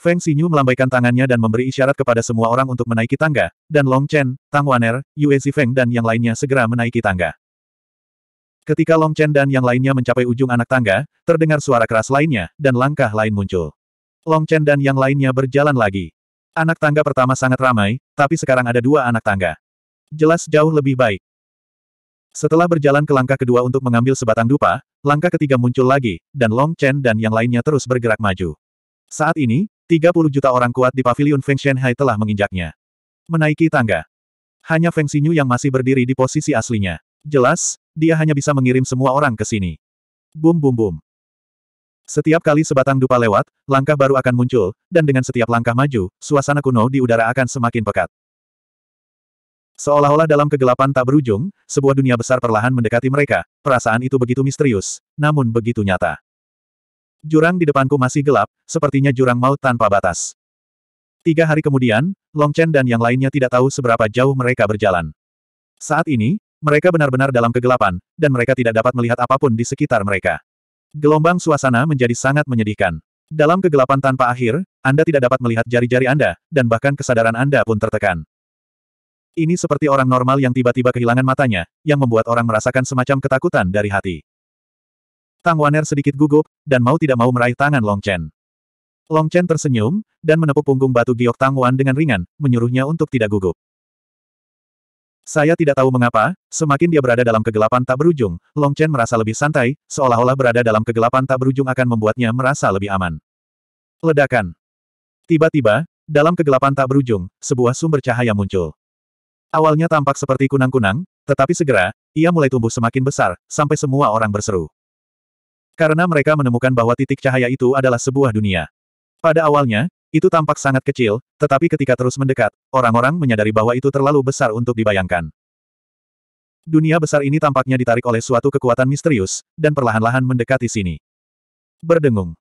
Feng Xinyu melambaikan tangannya dan memberi isyarat kepada semua orang untuk menaiki tangga, dan Long Chen, Tang Wan'er, Yue Zifeng dan yang lainnya segera menaiki tangga. Ketika Long Chen dan yang lainnya mencapai ujung anak tangga, terdengar suara keras lainnya, dan langkah lain muncul. Long Chen dan yang lainnya berjalan lagi. Anak tangga pertama sangat ramai, tapi sekarang ada dua anak tangga. Jelas jauh lebih baik. Setelah berjalan ke langkah kedua untuk mengambil sebatang dupa, langkah ketiga muncul lagi, dan Long Chen dan yang lainnya terus bergerak maju. Saat ini, 30 juta orang kuat di pavilion Feng Shenhai telah menginjaknya. Menaiki tangga. Hanya Feng Xinyu yang masih berdiri di posisi aslinya. Jelas, dia hanya bisa mengirim semua orang ke sini. Bum bum bum. Setiap kali sebatang dupa lewat, langkah baru akan muncul, dan dengan setiap langkah maju, suasana kuno di udara akan semakin pekat. Seolah-olah dalam kegelapan tak berujung, sebuah dunia besar perlahan mendekati mereka, perasaan itu begitu misterius, namun begitu nyata. Jurang di depanku masih gelap, sepertinya jurang maut tanpa batas. Tiga hari kemudian, Long Chen dan yang lainnya tidak tahu seberapa jauh mereka berjalan. Saat ini, mereka benar-benar dalam kegelapan, dan mereka tidak dapat melihat apapun di sekitar mereka. Gelombang suasana menjadi sangat menyedihkan. Dalam kegelapan tanpa akhir, Anda tidak dapat melihat jari-jari Anda, dan bahkan kesadaran Anda pun tertekan. Ini seperti orang normal yang tiba-tiba kehilangan matanya, yang membuat orang merasakan semacam ketakutan dari hati. Tang Waner sedikit gugup, dan mau tidak mau meraih tangan Long Chen. Long Chen tersenyum, dan menepuk punggung batu giok Tang Wan dengan ringan, menyuruhnya untuk tidak gugup. Saya tidak tahu mengapa, semakin dia berada dalam kegelapan tak berujung, Long Chen merasa lebih santai, seolah-olah berada dalam kegelapan tak berujung akan membuatnya merasa lebih aman. Ledakan. Tiba-tiba, dalam kegelapan tak berujung, sebuah sumber cahaya muncul. Awalnya tampak seperti kunang-kunang, tetapi segera, ia mulai tumbuh semakin besar, sampai semua orang berseru. Karena mereka menemukan bahwa titik cahaya itu adalah sebuah dunia. Pada awalnya, itu tampak sangat kecil, tetapi ketika terus mendekat, orang-orang menyadari bahwa itu terlalu besar untuk dibayangkan. Dunia besar ini tampaknya ditarik oleh suatu kekuatan misterius, dan perlahan-lahan mendekati sini. Berdengung.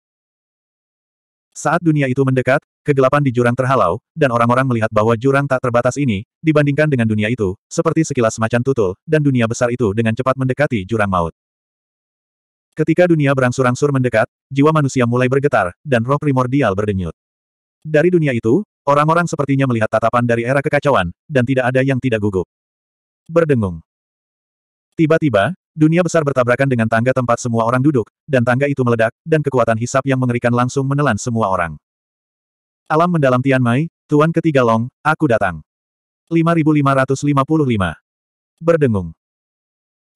Saat dunia itu mendekat, kegelapan di jurang terhalau, dan orang-orang melihat bahwa jurang tak terbatas ini, dibandingkan dengan dunia itu, seperti sekilas macan tutul, dan dunia besar itu dengan cepat mendekati jurang maut. Ketika dunia berangsur-angsur mendekat, jiwa manusia mulai bergetar, dan roh primordial berdenyut. Dari dunia itu, orang-orang sepertinya melihat tatapan dari era kekacauan, dan tidak ada yang tidak gugup. Berdengung. Tiba-tiba, dunia besar bertabrakan dengan tangga tempat semua orang duduk, dan tangga itu meledak, dan kekuatan hisap yang mengerikan langsung menelan semua orang. Alam mendalam Tian Mai, Tuan ketiga Long, aku datang. 5555. Berdengung.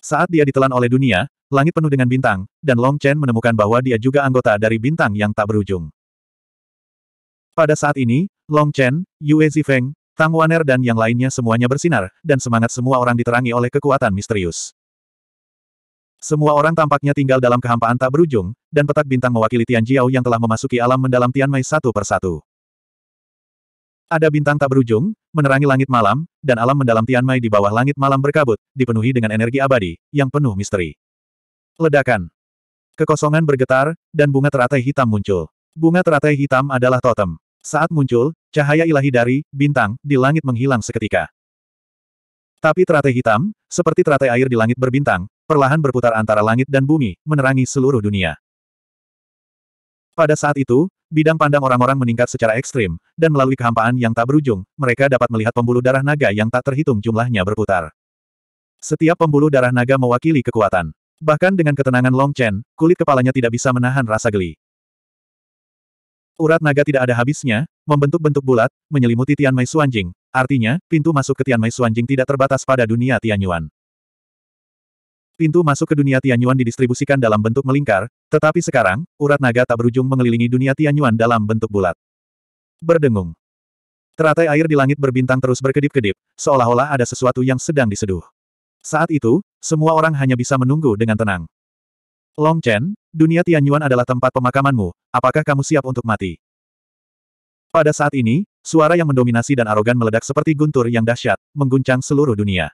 Saat dia ditelan oleh dunia, langit penuh dengan bintang, dan Long Chen menemukan bahwa dia juga anggota dari bintang yang tak berujung. Pada saat ini, Long Chen, Yue Zifeng, Tang Waner dan yang lainnya semuanya bersinar, dan semangat semua orang diterangi oleh kekuatan misterius. Semua orang tampaknya tinggal dalam kehampaan tak berujung, dan petak bintang mewakili Tian Jiao yang telah memasuki alam mendalam Tian Mei satu persatu. Ada bintang tak berujung, menerangi langit malam, dan alam mendalam Tian Mei di bawah langit malam berkabut, dipenuhi dengan energi abadi, yang penuh misteri. Ledakan. Kekosongan bergetar, dan bunga teratai hitam muncul. Bunga teratai hitam adalah totem. Saat muncul, cahaya ilahi dari bintang di langit menghilang seketika. Tapi teratai hitam, seperti teratai air di langit berbintang, perlahan berputar antara langit dan bumi, menerangi seluruh dunia. Pada saat itu, bidang pandang orang-orang meningkat secara ekstrim, dan melalui kehampaan yang tak berujung, mereka dapat melihat pembuluh darah naga yang tak terhitung jumlahnya berputar. Setiap pembuluh darah naga mewakili kekuatan. Bahkan dengan ketenangan Long Chen, kulit kepalanya tidak bisa menahan rasa geli. Urat naga tidak ada habisnya, membentuk-bentuk bulat, menyelimuti Tian Mei Suanjing. Artinya, pintu masuk ke Tian Mei Suanjing tidak terbatas pada dunia Tianyuan. Pintu masuk ke dunia Tianyuan didistribusikan dalam bentuk melingkar, tetapi sekarang, urat naga tak berujung mengelilingi dunia Tianyuan dalam bentuk bulat. Berdengung. Teratai air di langit berbintang terus berkedip-kedip, seolah-olah ada sesuatu yang sedang diseduh. Saat itu, semua orang hanya bisa menunggu dengan tenang. Long Chen, dunia Tianyuan adalah tempat pemakamanmu, apakah kamu siap untuk mati? Pada saat ini, suara yang mendominasi dan arogan meledak seperti guntur yang dahsyat, mengguncang seluruh dunia.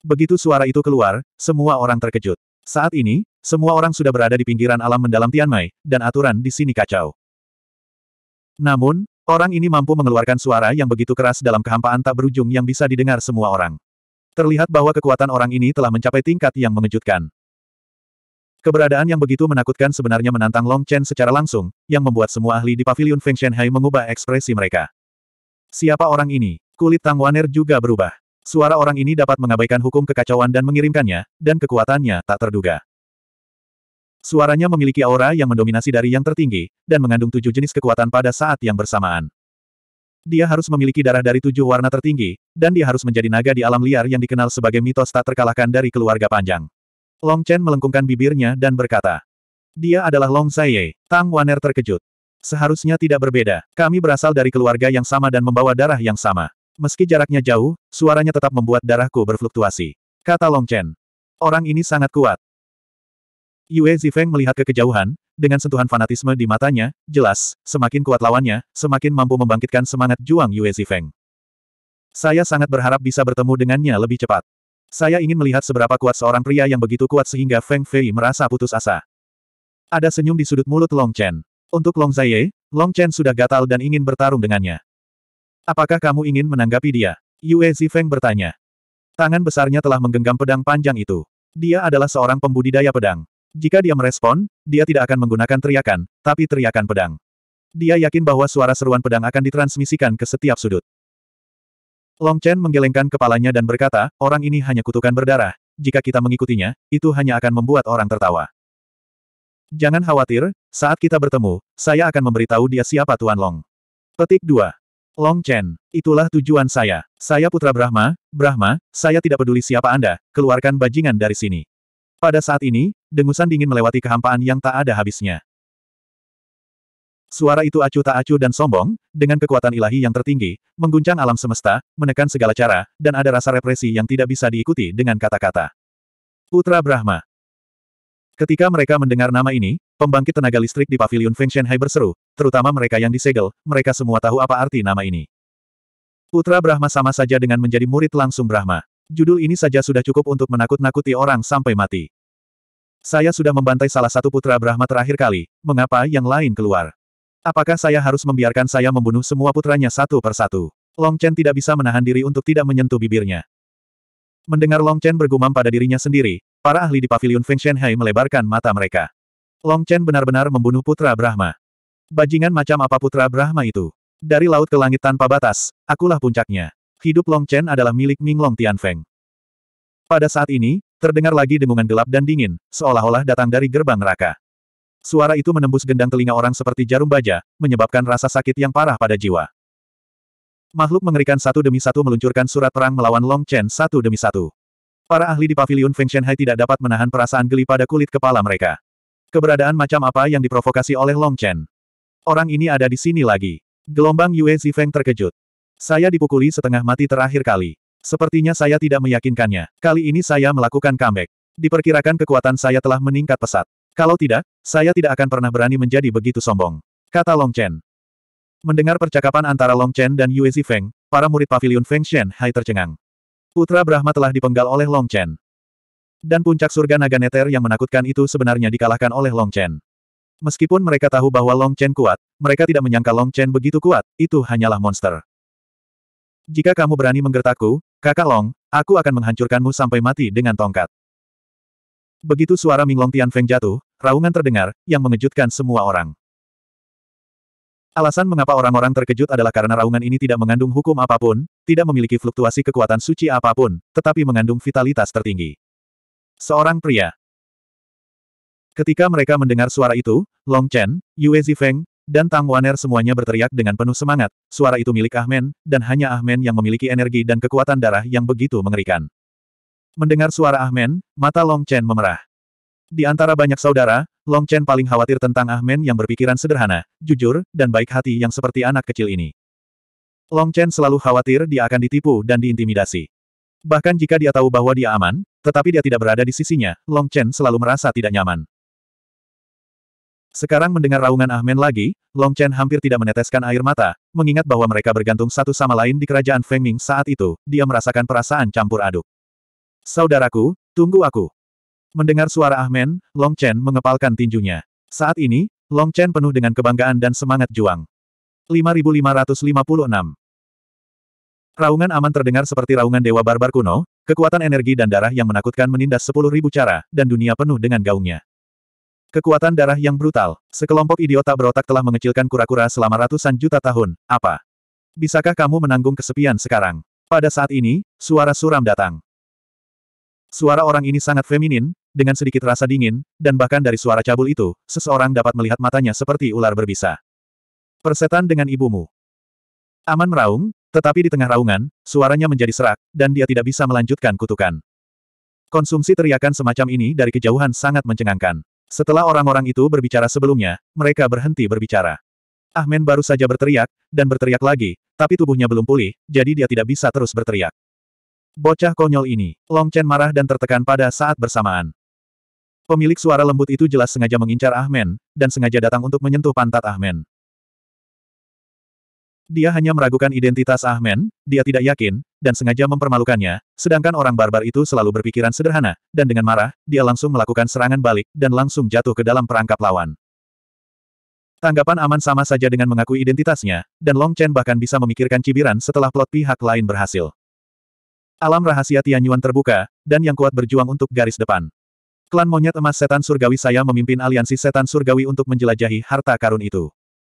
Begitu suara itu keluar, semua orang terkejut. Saat ini, semua orang sudah berada di pinggiran alam mendalam Tianmai, dan aturan di sini kacau. Namun, orang ini mampu mengeluarkan suara yang begitu keras dalam kehampaan tak berujung yang bisa didengar semua orang. Terlihat bahwa kekuatan orang ini telah mencapai tingkat yang mengejutkan. Keberadaan yang begitu menakutkan sebenarnya menantang Long Chen secara langsung, yang membuat semua ahli di pavilion Feng Hai mengubah ekspresi mereka. Siapa orang ini? Kulit Tang Waner juga berubah. Suara orang ini dapat mengabaikan hukum kekacauan dan mengirimkannya, dan kekuatannya tak terduga. Suaranya memiliki aura yang mendominasi dari yang tertinggi, dan mengandung tujuh jenis kekuatan pada saat yang bersamaan. Dia harus memiliki darah dari tujuh warna tertinggi, dan dia harus menjadi naga di alam liar yang dikenal sebagai mitos tak terkalahkan dari keluarga panjang. Long Chen melengkungkan bibirnya dan berkata. Dia adalah Long Saiye. Tang Waner terkejut. Seharusnya tidak berbeda. Kami berasal dari keluarga yang sama dan membawa darah yang sama. Meski jaraknya jauh, suaranya tetap membuat darahku berfluktuasi. Kata Long Chen. Orang ini sangat kuat. Yue Zifeng melihat ke kejauhan, dengan sentuhan fanatisme di matanya, jelas, semakin kuat lawannya, semakin mampu membangkitkan semangat juang Yue Zifeng. Saya sangat berharap bisa bertemu dengannya lebih cepat. Saya ingin melihat seberapa kuat seorang pria yang begitu kuat sehingga Feng Fei merasa putus asa. Ada senyum di sudut mulut Long Chen. Untuk Long Zaiye, Long Chen sudah gatal dan ingin bertarung dengannya. Apakah kamu ingin menanggapi dia? Yue Zifeng bertanya. Tangan besarnya telah menggenggam pedang panjang itu. Dia adalah seorang pembudidaya pedang. Jika dia merespon, dia tidak akan menggunakan teriakan, tapi teriakan pedang. Dia yakin bahwa suara seruan pedang akan ditransmisikan ke setiap sudut. Long Chen menggelengkan kepalanya dan berkata, orang ini hanya kutukan berdarah, jika kita mengikutinya, itu hanya akan membuat orang tertawa. Jangan khawatir, saat kita bertemu, saya akan memberitahu dia siapa Tuan Long. Petik 2. Long Chen, itulah tujuan saya. Saya putra Brahma, Brahma, saya tidak peduli siapa Anda, keluarkan bajingan dari sini. Pada saat ini, dengusan dingin melewati kehampaan yang tak ada habisnya. Suara itu acuh tak acuh dan sombong, dengan kekuatan ilahi yang tertinggi, mengguncang alam semesta, menekan segala cara, dan ada rasa represi yang tidak bisa diikuti dengan kata-kata. Putra Brahma. Ketika mereka mendengar nama ini, pembangkit tenaga listrik di pavilion Feng Shenhai berseru, terutama mereka yang disegel, mereka semua tahu apa arti nama ini. Putra Brahma sama saja dengan menjadi murid langsung Brahma. Judul ini saja sudah cukup untuk menakut-nakuti orang sampai mati. Saya sudah membantai salah satu putra Brahma terakhir kali, mengapa yang lain keluar? Apakah saya harus membiarkan saya membunuh semua putranya satu persatu? Long Chen tidak bisa menahan diri untuk tidak menyentuh bibirnya. Mendengar Long Chen bergumam pada dirinya sendiri, para ahli di pavilion Feng Shenhai melebarkan mata mereka. Long Chen benar-benar membunuh putra Brahma. Bajingan macam apa putra Brahma itu? Dari laut ke langit tanpa batas, akulah puncaknya. Hidup Long Chen adalah milik Ming Long Tian Feng. Pada saat ini, terdengar lagi dengungan gelap dan dingin, seolah-olah datang dari gerbang neraka. Suara itu menembus gendang telinga orang seperti jarum baja, menyebabkan rasa sakit yang parah pada jiwa. Makhluk mengerikan satu demi satu meluncurkan surat perang melawan Long Chen satu demi satu. Para ahli di pavilion Feng Shenhai tidak dapat menahan perasaan geli pada kulit kepala mereka. Keberadaan macam apa yang diprovokasi oleh Long Chen? Orang ini ada di sini lagi. Gelombang Yue Zifeng terkejut. Saya dipukuli setengah mati terakhir kali. Sepertinya saya tidak meyakinkannya. Kali ini saya melakukan comeback. Diperkirakan kekuatan saya telah meningkat pesat. Kalau tidak, saya tidak akan pernah berani menjadi begitu sombong. Kata Long Chen. Mendengar percakapan antara Long Chen dan Yue Zifeng, para murid pavilion Feng Shen Hai tercengang. Putra Brahma telah dipenggal oleh Long Chen. Dan puncak surga naga neter yang menakutkan itu sebenarnya dikalahkan oleh Long Chen. Meskipun mereka tahu bahwa Long Chen kuat, mereka tidak menyangka Long Chen begitu kuat, itu hanyalah monster. Jika kamu berani menggertakku, kakak Long, aku akan menghancurkanmu sampai mati dengan tongkat. Begitu suara Ming Long Tian Feng jatuh, raungan terdengar, yang mengejutkan semua orang. Alasan mengapa orang-orang terkejut adalah karena raungan ini tidak mengandung hukum apapun, tidak memiliki fluktuasi kekuatan suci apapun, tetapi mengandung vitalitas tertinggi. Seorang pria. Ketika mereka mendengar suara itu, Long Chen, Yue Zifeng, dan Tang Waner semuanya berteriak dengan penuh semangat. Suara itu milik Ahmen, dan hanya Ahmen yang memiliki energi dan kekuatan darah yang begitu mengerikan. Mendengar suara Ahmen, mata Long Chen memerah. Di antara banyak saudara, Long Chen paling khawatir tentang Ahmen yang berpikiran sederhana, jujur, dan baik hati yang seperti anak kecil ini. Long Chen selalu khawatir dia akan ditipu dan diintimidasi. Bahkan jika dia tahu bahwa dia aman, tetapi dia tidak berada di sisinya, Long Chen selalu merasa tidak nyaman. Sekarang mendengar raungan Ahmen lagi, Long Chen hampir tidak meneteskan air mata, mengingat bahwa mereka bergantung satu sama lain di kerajaan Feng Ming saat itu, dia merasakan perasaan campur aduk. Saudaraku, tunggu aku. Mendengar suara Ahmen, Long Chen mengepalkan tinjunya. Saat ini, Long Chen penuh dengan kebanggaan dan semangat juang. 5556 Raungan aman terdengar seperti raungan dewa barbar kuno, kekuatan energi dan darah yang menakutkan menindas sepuluh ribu cara, dan dunia penuh dengan gaungnya. Kekuatan darah yang brutal, sekelompok idiota berotak telah mengecilkan kura-kura selama ratusan juta tahun, apa? Bisakah kamu menanggung kesepian sekarang? Pada saat ini, suara suram datang. Suara orang ini sangat feminin, dengan sedikit rasa dingin, dan bahkan dari suara cabul itu, seseorang dapat melihat matanya seperti ular berbisa. Persetan dengan ibumu. Aman meraung, tetapi di tengah raungan, suaranya menjadi serak, dan dia tidak bisa melanjutkan kutukan. Konsumsi teriakan semacam ini dari kejauhan sangat mencengangkan. Setelah orang-orang itu berbicara sebelumnya, mereka berhenti berbicara. Ahmen baru saja berteriak, dan berteriak lagi, tapi tubuhnya belum pulih, jadi dia tidak bisa terus berteriak. Bocah konyol ini, Long Chen marah dan tertekan pada saat bersamaan. Pemilik suara lembut itu jelas sengaja mengincar Ahmen, dan sengaja datang untuk menyentuh pantat Ahmen. Dia hanya meragukan identitas Ahmen, dia tidak yakin, dan sengaja mempermalukannya, sedangkan orang barbar itu selalu berpikiran sederhana, dan dengan marah, dia langsung melakukan serangan balik, dan langsung jatuh ke dalam perangkap lawan. Tanggapan aman sama saja dengan mengakui identitasnya, dan Long Chen bahkan bisa memikirkan cibiran setelah plot pihak lain berhasil. Alam rahasia Tianyuan terbuka, dan yang kuat berjuang untuk garis depan. Klan monyet emas setan surgawi saya memimpin aliansi setan surgawi untuk menjelajahi harta karun itu.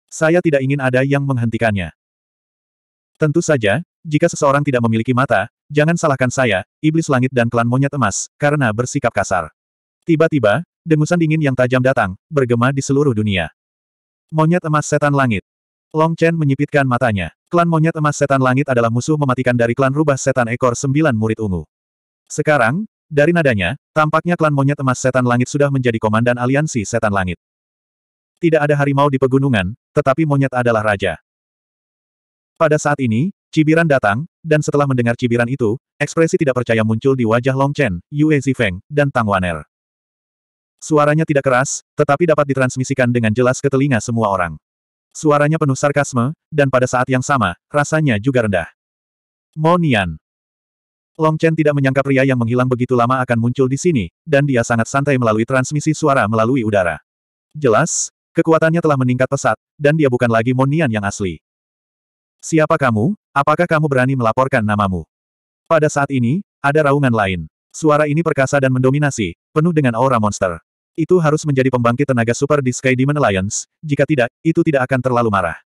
Saya tidak ingin ada yang menghentikannya. Tentu saja, jika seseorang tidak memiliki mata, jangan salahkan saya, iblis langit dan klan monyet emas, karena bersikap kasar. Tiba-tiba, dengusan dingin yang tajam datang, bergema di seluruh dunia. Monyet emas setan langit. Long Chen menyipitkan matanya. Klan monyet emas setan langit adalah musuh mematikan dari klan rubah setan ekor sembilan murid ungu. Sekarang, dari nadanya, tampaknya klan monyet emas setan langit sudah menjadi komandan aliansi setan langit. Tidak ada harimau di pegunungan, tetapi monyet adalah raja. Pada saat ini, cibiran datang, dan setelah mendengar cibiran itu, ekspresi tidak percaya muncul di wajah Long Chen, Yue Zifeng, dan Tang Wan'er. Suaranya tidak keras, tetapi dapat ditransmisikan dengan jelas ke telinga semua orang. Suaranya penuh sarkasme, dan pada saat yang sama, rasanya juga rendah. Monian. Long Chen tidak menyangka pria yang menghilang begitu lama akan muncul di sini, dan dia sangat santai melalui transmisi suara melalui udara. Jelas, kekuatannya telah meningkat pesat, dan dia bukan lagi Monian yang asli. Siapa kamu? Apakah kamu berani melaporkan namamu? Pada saat ini, ada raungan lain. Suara ini perkasa dan mendominasi, penuh dengan aura monster. Itu harus menjadi pembangkit tenaga super di Sky Demon Alliance, jika tidak, itu tidak akan terlalu marah.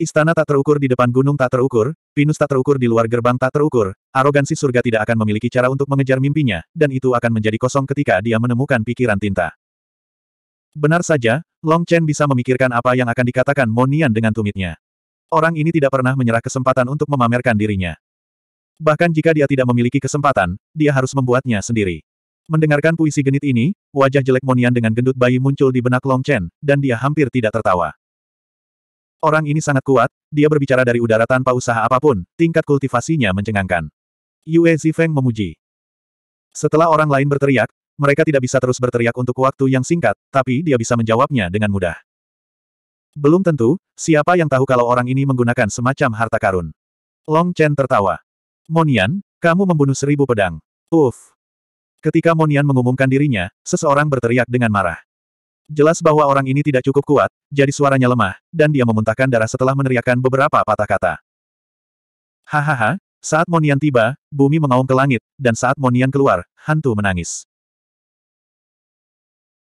Istana tak terukur di depan gunung tak terukur, pinus tak terukur di luar gerbang tak terukur, arogansi surga tidak akan memiliki cara untuk mengejar mimpinya, dan itu akan menjadi kosong ketika dia menemukan pikiran tinta. Benar saja, Long Chen bisa memikirkan apa yang akan dikatakan Monian dengan tumitnya. Orang ini tidak pernah menyerah kesempatan untuk memamerkan dirinya. Bahkan jika dia tidak memiliki kesempatan, dia harus membuatnya sendiri. Mendengarkan puisi genit ini, wajah jelek Monian dengan gendut bayi muncul di benak Long Chen, dan dia hampir tidak tertawa. Orang ini sangat kuat, dia berbicara dari udara tanpa usaha apapun, tingkat kultivasinya mencengangkan. Yue Zifeng memuji. Setelah orang lain berteriak, mereka tidak bisa terus berteriak untuk waktu yang singkat, tapi dia bisa menjawabnya dengan mudah. Belum tentu, siapa yang tahu kalau orang ini menggunakan semacam harta karun. Long Chen tertawa. Monian, kamu membunuh seribu pedang. Uff. Ketika Monian mengumumkan dirinya, seseorang berteriak dengan marah. Jelas bahwa orang ini tidak cukup kuat, jadi suaranya lemah, dan dia memuntahkan darah setelah meneriakkan beberapa patah kata. Hahaha, saat Monian tiba, bumi mengaum ke langit, dan saat Monian keluar, hantu menangis.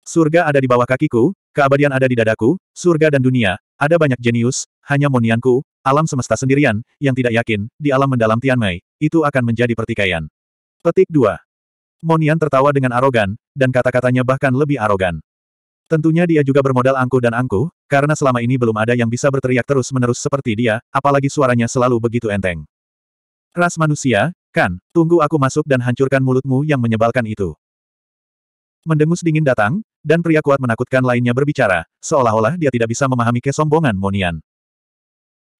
Surga ada di bawah kakiku, keabadian ada di dadaku, surga dan dunia, ada banyak jenius, hanya Monianku, alam semesta sendirian, yang tidak yakin, di alam mendalam Tianmei, itu akan menjadi pertikaian. Petik 2. Monian tertawa dengan arogan, dan kata-katanya bahkan lebih arogan. Tentunya dia juga bermodal angkuh dan angkuh, karena selama ini belum ada yang bisa berteriak terus-menerus seperti dia, apalagi suaranya selalu begitu enteng. Ras manusia, kan, tunggu aku masuk dan hancurkan mulutmu yang menyebalkan itu. Mendengus dingin datang, dan pria kuat menakutkan lainnya berbicara, seolah-olah dia tidak bisa memahami kesombongan Monian.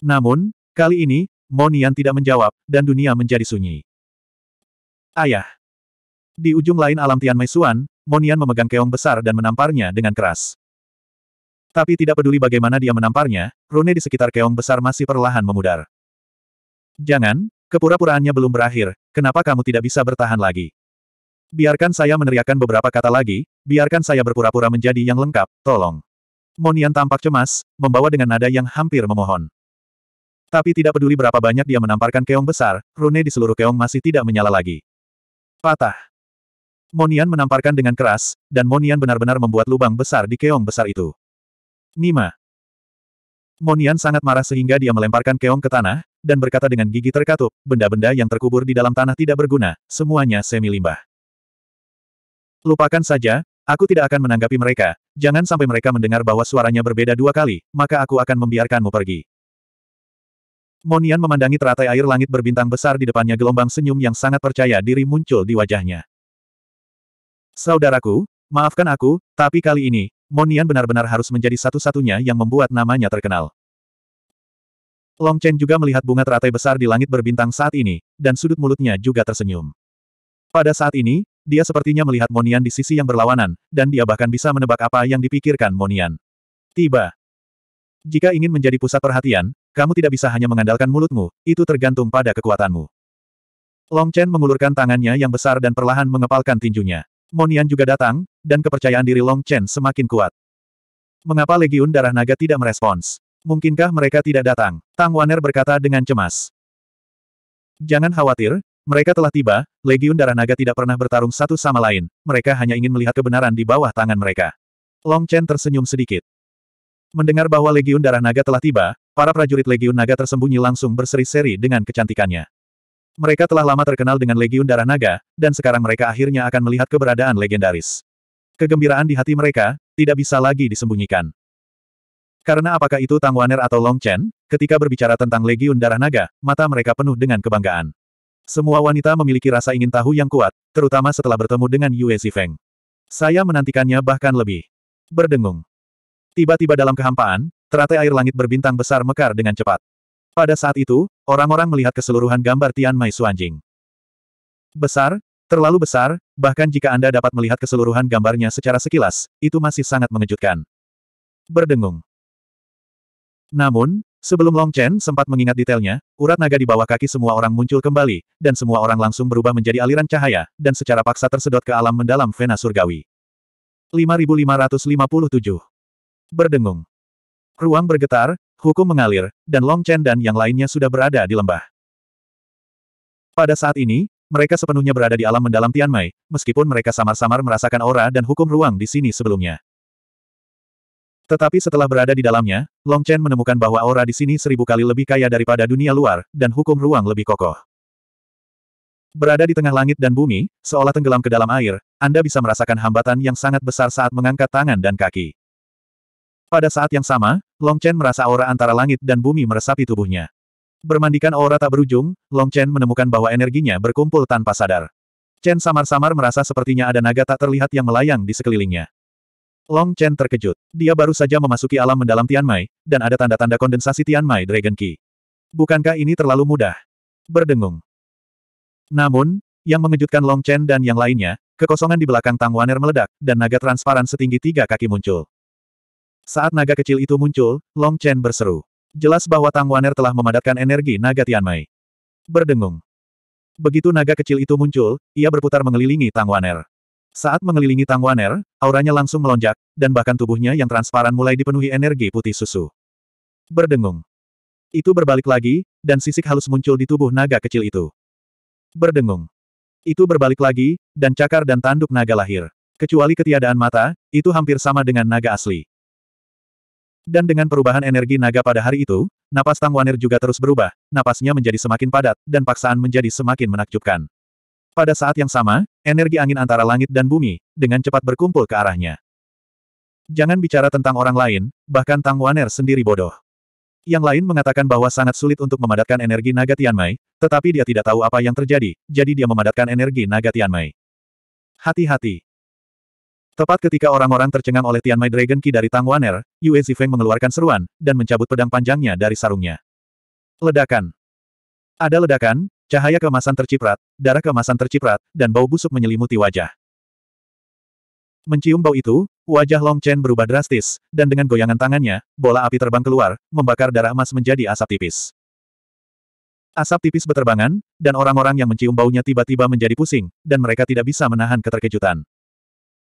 Namun, kali ini, Monian tidak menjawab, dan dunia menjadi sunyi. Ayah, di ujung lain alam Tian mei suan Monian memegang keong besar dan menamparnya dengan keras. Tapi tidak peduli bagaimana dia menamparnya, rune di sekitar keong besar masih perlahan memudar. Jangan, kepura-puraannya belum berakhir, kenapa kamu tidak bisa bertahan lagi? Biarkan saya meneriakkan beberapa kata lagi, biarkan saya berpura-pura menjadi yang lengkap, tolong. Monian tampak cemas, membawa dengan nada yang hampir memohon. Tapi tidak peduli berapa banyak dia menamparkan keong besar, rune di seluruh keong masih tidak menyala lagi. Patah. Monian menamparkan dengan keras, dan Monian benar-benar membuat lubang besar di keong besar itu. Nima. Monian sangat marah sehingga dia melemparkan keong ke tanah, dan berkata dengan gigi terkatup, benda-benda yang terkubur di dalam tanah tidak berguna, semuanya semi limbah. Lupakan saja, aku tidak akan menanggapi mereka, jangan sampai mereka mendengar bahwa suaranya berbeda dua kali, maka aku akan membiarkanmu pergi. Monian memandangi teratai air langit berbintang besar di depannya gelombang senyum yang sangat percaya diri muncul di wajahnya. Saudaraku, maafkan aku, tapi kali ini, Monian benar-benar harus menjadi satu-satunya yang membuat namanya terkenal. Long Chen juga melihat bunga teratai besar di langit berbintang saat ini, dan sudut mulutnya juga tersenyum. Pada saat ini, dia sepertinya melihat Monian di sisi yang berlawanan, dan dia bahkan bisa menebak apa yang dipikirkan Monian. Tiba. Jika ingin menjadi pusat perhatian, kamu tidak bisa hanya mengandalkan mulutmu, itu tergantung pada kekuatanmu. Long Chen mengulurkan tangannya yang besar dan perlahan mengepalkan tinjunya. Monian juga datang, dan kepercayaan diri Long Chen semakin kuat. Mengapa Legiun Darah Naga tidak merespons? Mungkinkah mereka tidak datang? Tang Waner berkata dengan cemas. Jangan khawatir, mereka telah tiba, Legiun Darah Naga tidak pernah bertarung satu sama lain, mereka hanya ingin melihat kebenaran di bawah tangan mereka. Long Chen tersenyum sedikit. Mendengar bahwa Legiun Darah Naga telah tiba, para prajurit Legiun Naga tersembunyi langsung berseri-seri dengan kecantikannya. Mereka telah lama terkenal dengan Legiun Darah Naga, dan sekarang mereka akhirnya akan melihat keberadaan legendaris. Kegembiraan di hati mereka, tidak bisa lagi disembunyikan. Karena apakah itu Tang Waner atau Long Chen, ketika berbicara tentang Legiun Darah Naga, mata mereka penuh dengan kebanggaan. Semua wanita memiliki rasa ingin tahu yang kuat, terutama setelah bertemu dengan Yue Zifeng. Saya menantikannya bahkan lebih. Berdengung. Tiba-tiba dalam kehampaan, teratai air langit berbintang besar mekar dengan cepat. Pada saat itu, orang-orang melihat keseluruhan gambar Tian Mai Suanjing. Besar, terlalu besar, bahkan jika Anda dapat melihat keseluruhan gambarnya secara sekilas, itu masih sangat mengejutkan. Berdengung. Namun, sebelum Long Chen sempat mengingat detailnya, urat naga di bawah kaki semua orang muncul kembali, dan semua orang langsung berubah menjadi aliran cahaya, dan secara paksa tersedot ke alam mendalam Vena Surgawi. 5557. Berdengung. Ruang bergetar, Hukum mengalir, dan Long Chen dan yang lainnya sudah berada di lembah. Pada saat ini, mereka sepenuhnya berada di alam mendalam Tianmai, meskipun mereka samar-samar merasakan aura dan hukum ruang di sini sebelumnya. Tetapi setelah berada di dalamnya, Long Chen menemukan bahwa aura di sini seribu kali lebih kaya daripada dunia luar, dan hukum ruang lebih kokoh. Berada di tengah langit dan bumi, seolah tenggelam ke dalam air, Anda bisa merasakan hambatan yang sangat besar saat mengangkat tangan dan kaki. Pada saat yang sama, Long Chen merasa aura antara langit dan bumi meresapi tubuhnya. Bermandikan aura tak berujung, Long Chen menemukan bahwa energinya berkumpul tanpa sadar. Chen samar-samar merasa sepertinya ada naga tak terlihat yang melayang di sekelilingnya. Long Chen terkejut. Dia baru saja memasuki alam mendalam Tian Tianmai, dan ada tanda-tanda kondensasi Tian Tianmai Dragon Key. Bukankah ini terlalu mudah? Berdengung. Namun, yang mengejutkan Long Chen dan yang lainnya, kekosongan di belakang Tang Waner meledak, dan naga transparan setinggi tiga kaki muncul. Saat naga kecil itu muncul, Long Chen berseru. Jelas bahwa Tang Waner telah memadatkan energi naga Tianmai. Berdengung. Begitu naga kecil itu muncul, ia berputar mengelilingi Tang Waner. Saat mengelilingi Tang Waner, auranya langsung melonjak, dan bahkan tubuhnya yang transparan mulai dipenuhi energi putih susu. Berdengung. Itu berbalik lagi, dan sisik halus muncul di tubuh naga kecil itu. Berdengung. Itu berbalik lagi, dan cakar dan tanduk naga lahir. Kecuali ketiadaan mata, itu hampir sama dengan naga asli. Dan dengan perubahan energi naga pada hari itu, napas Tang Wanir juga terus berubah, napasnya menjadi semakin padat, dan paksaan menjadi semakin menakjubkan. Pada saat yang sama, energi angin antara langit dan bumi, dengan cepat berkumpul ke arahnya. Jangan bicara tentang orang lain, bahkan Tang Wanir sendiri bodoh. Yang lain mengatakan bahwa sangat sulit untuk memadatkan energi naga Tianmai, tetapi dia tidak tahu apa yang terjadi, jadi dia memadatkan energi naga Tianmai. Hati-hati. Tepat ketika orang-orang tercengang oleh Tian Tianmai Dragon Ki dari Tang Waner, Yue Zifeng mengeluarkan seruan, dan mencabut pedang panjangnya dari sarungnya. Ledakan. Ada ledakan, cahaya kemasan terciprat, darah kemasan terciprat, dan bau busuk menyelimuti wajah. Mencium bau itu, wajah Long Chen berubah drastis, dan dengan goyangan tangannya, bola api terbang keluar, membakar darah emas menjadi asap tipis. Asap tipis berterbangan, dan orang-orang yang mencium baunya tiba-tiba menjadi pusing, dan mereka tidak bisa menahan keterkejutan.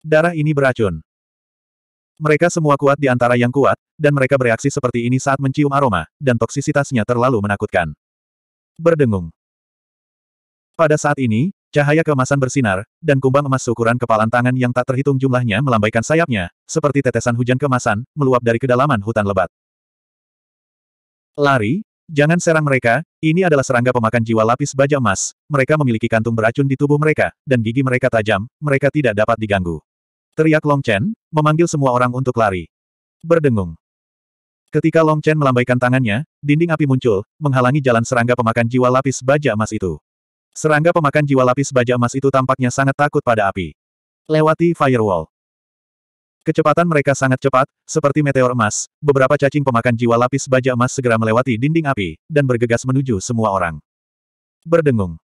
Darah ini beracun. Mereka semua kuat di antara yang kuat, dan mereka bereaksi seperti ini saat mencium aroma, dan toksisitasnya terlalu menakutkan. Berdengung. Pada saat ini, cahaya kemasan bersinar, dan kumbang emas seukuran kepalan tangan yang tak terhitung jumlahnya melambaikan sayapnya, seperti tetesan hujan kemasan, meluap dari kedalaman hutan lebat. Lari, jangan serang mereka, ini adalah serangga pemakan jiwa lapis baja emas, mereka memiliki kantung beracun di tubuh mereka, dan gigi mereka tajam, mereka tidak dapat diganggu. Teriak Long Chen, memanggil semua orang untuk lari. Berdengung. Ketika Long Chen melambaikan tangannya, dinding api muncul, menghalangi jalan serangga pemakan jiwa lapis baja emas itu. Serangga pemakan jiwa lapis baja emas itu tampaknya sangat takut pada api. Lewati firewall. Kecepatan mereka sangat cepat, seperti meteor emas, beberapa cacing pemakan jiwa lapis baja emas segera melewati dinding api, dan bergegas menuju semua orang. Berdengung.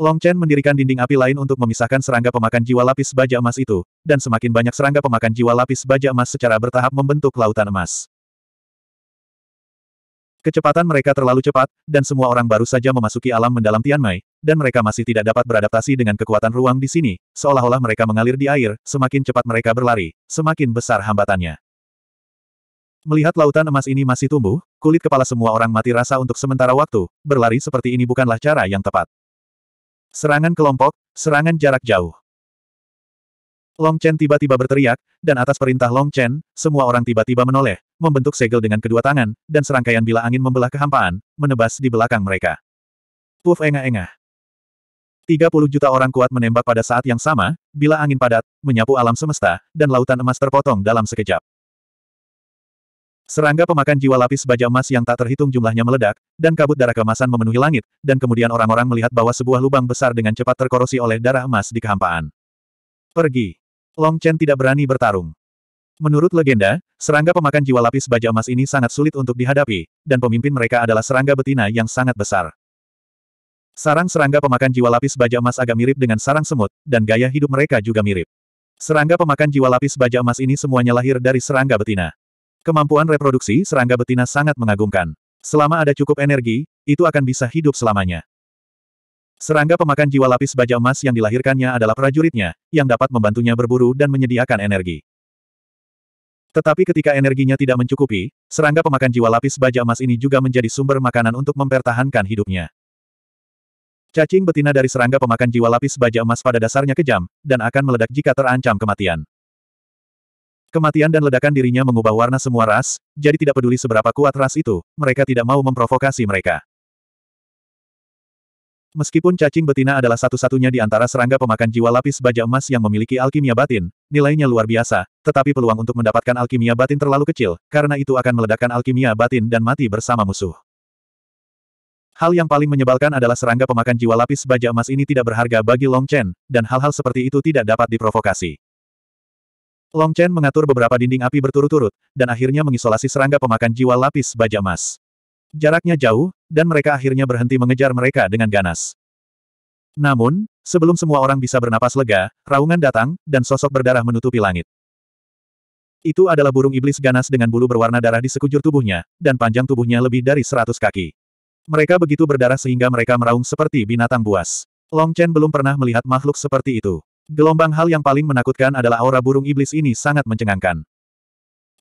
Long Chen mendirikan dinding api lain untuk memisahkan serangga pemakan jiwa lapis baja emas itu, dan semakin banyak serangga pemakan jiwa lapis baja emas secara bertahap membentuk lautan emas. Kecepatan mereka terlalu cepat, dan semua orang baru saja memasuki alam mendalam Tianmai, dan mereka masih tidak dapat beradaptasi dengan kekuatan ruang di sini, seolah-olah mereka mengalir di air, semakin cepat mereka berlari, semakin besar hambatannya. Melihat lautan emas ini masih tumbuh, kulit kepala semua orang mati rasa untuk sementara waktu, berlari seperti ini bukanlah cara yang tepat. Serangan kelompok, serangan jarak jauh. Long Chen tiba-tiba berteriak, dan atas perintah Long Chen, semua orang tiba-tiba menoleh, membentuk segel dengan kedua tangan, dan serangkaian bila angin membelah kehampaan, menebas di belakang mereka. Puff engah-engah. 30 juta orang kuat menembak pada saat yang sama, bila angin padat, menyapu alam semesta, dan lautan emas terpotong dalam sekejap. Serangga pemakan jiwa lapis baja emas yang tak terhitung jumlahnya meledak, dan kabut darah kemasan memenuhi langit, dan kemudian orang-orang melihat bahwa sebuah lubang besar dengan cepat terkorosi oleh darah emas di kehampaan. Pergi. Long Chen tidak berani bertarung. Menurut legenda, serangga pemakan jiwa lapis baja emas ini sangat sulit untuk dihadapi, dan pemimpin mereka adalah serangga betina yang sangat besar. Sarang serangga pemakan jiwa lapis baja emas agak mirip dengan sarang semut, dan gaya hidup mereka juga mirip. Serangga pemakan jiwa lapis baja emas ini semuanya lahir dari serangga betina. Kemampuan reproduksi serangga betina sangat mengagumkan. Selama ada cukup energi, itu akan bisa hidup selamanya. Serangga pemakan jiwa lapis baja emas yang dilahirkannya adalah prajuritnya, yang dapat membantunya berburu dan menyediakan energi. Tetapi ketika energinya tidak mencukupi, serangga pemakan jiwa lapis baja emas ini juga menjadi sumber makanan untuk mempertahankan hidupnya. Cacing betina dari serangga pemakan jiwa lapis baja emas pada dasarnya kejam, dan akan meledak jika terancam kematian. Kematian dan ledakan dirinya mengubah warna semua ras, jadi tidak peduli seberapa kuat ras itu, mereka tidak mau memprovokasi mereka. Meskipun cacing betina adalah satu-satunya di antara serangga pemakan jiwa lapis baja emas yang memiliki alkimia batin, nilainya luar biasa, tetapi peluang untuk mendapatkan alkimia batin terlalu kecil, karena itu akan meledakkan alkimia batin dan mati bersama musuh. Hal yang paling menyebalkan adalah serangga pemakan jiwa lapis baja emas ini tidak berharga bagi Long Chen, dan hal-hal seperti itu tidak dapat diprovokasi. Long Chen mengatur beberapa dinding api berturut-turut, dan akhirnya mengisolasi serangga pemakan jiwa lapis baja emas. Jaraknya jauh, dan mereka akhirnya berhenti mengejar mereka dengan ganas. Namun, sebelum semua orang bisa bernapas lega, raungan datang, dan sosok berdarah menutupi langit. Itu adalah burung iblis ganas dengan bulu berwarna darah di sekujur tubuhnya, dan panjang tubuhnya lebih dari seratus kaki. Mereka begitu berdarah sehingga mereka meraung seperti binatang buas. Long Chen belum pernah melihat makhluk seperti itu. Gelombang hal yang paling menakutkan adalah aura burung iblis ini sangat mencengangkan.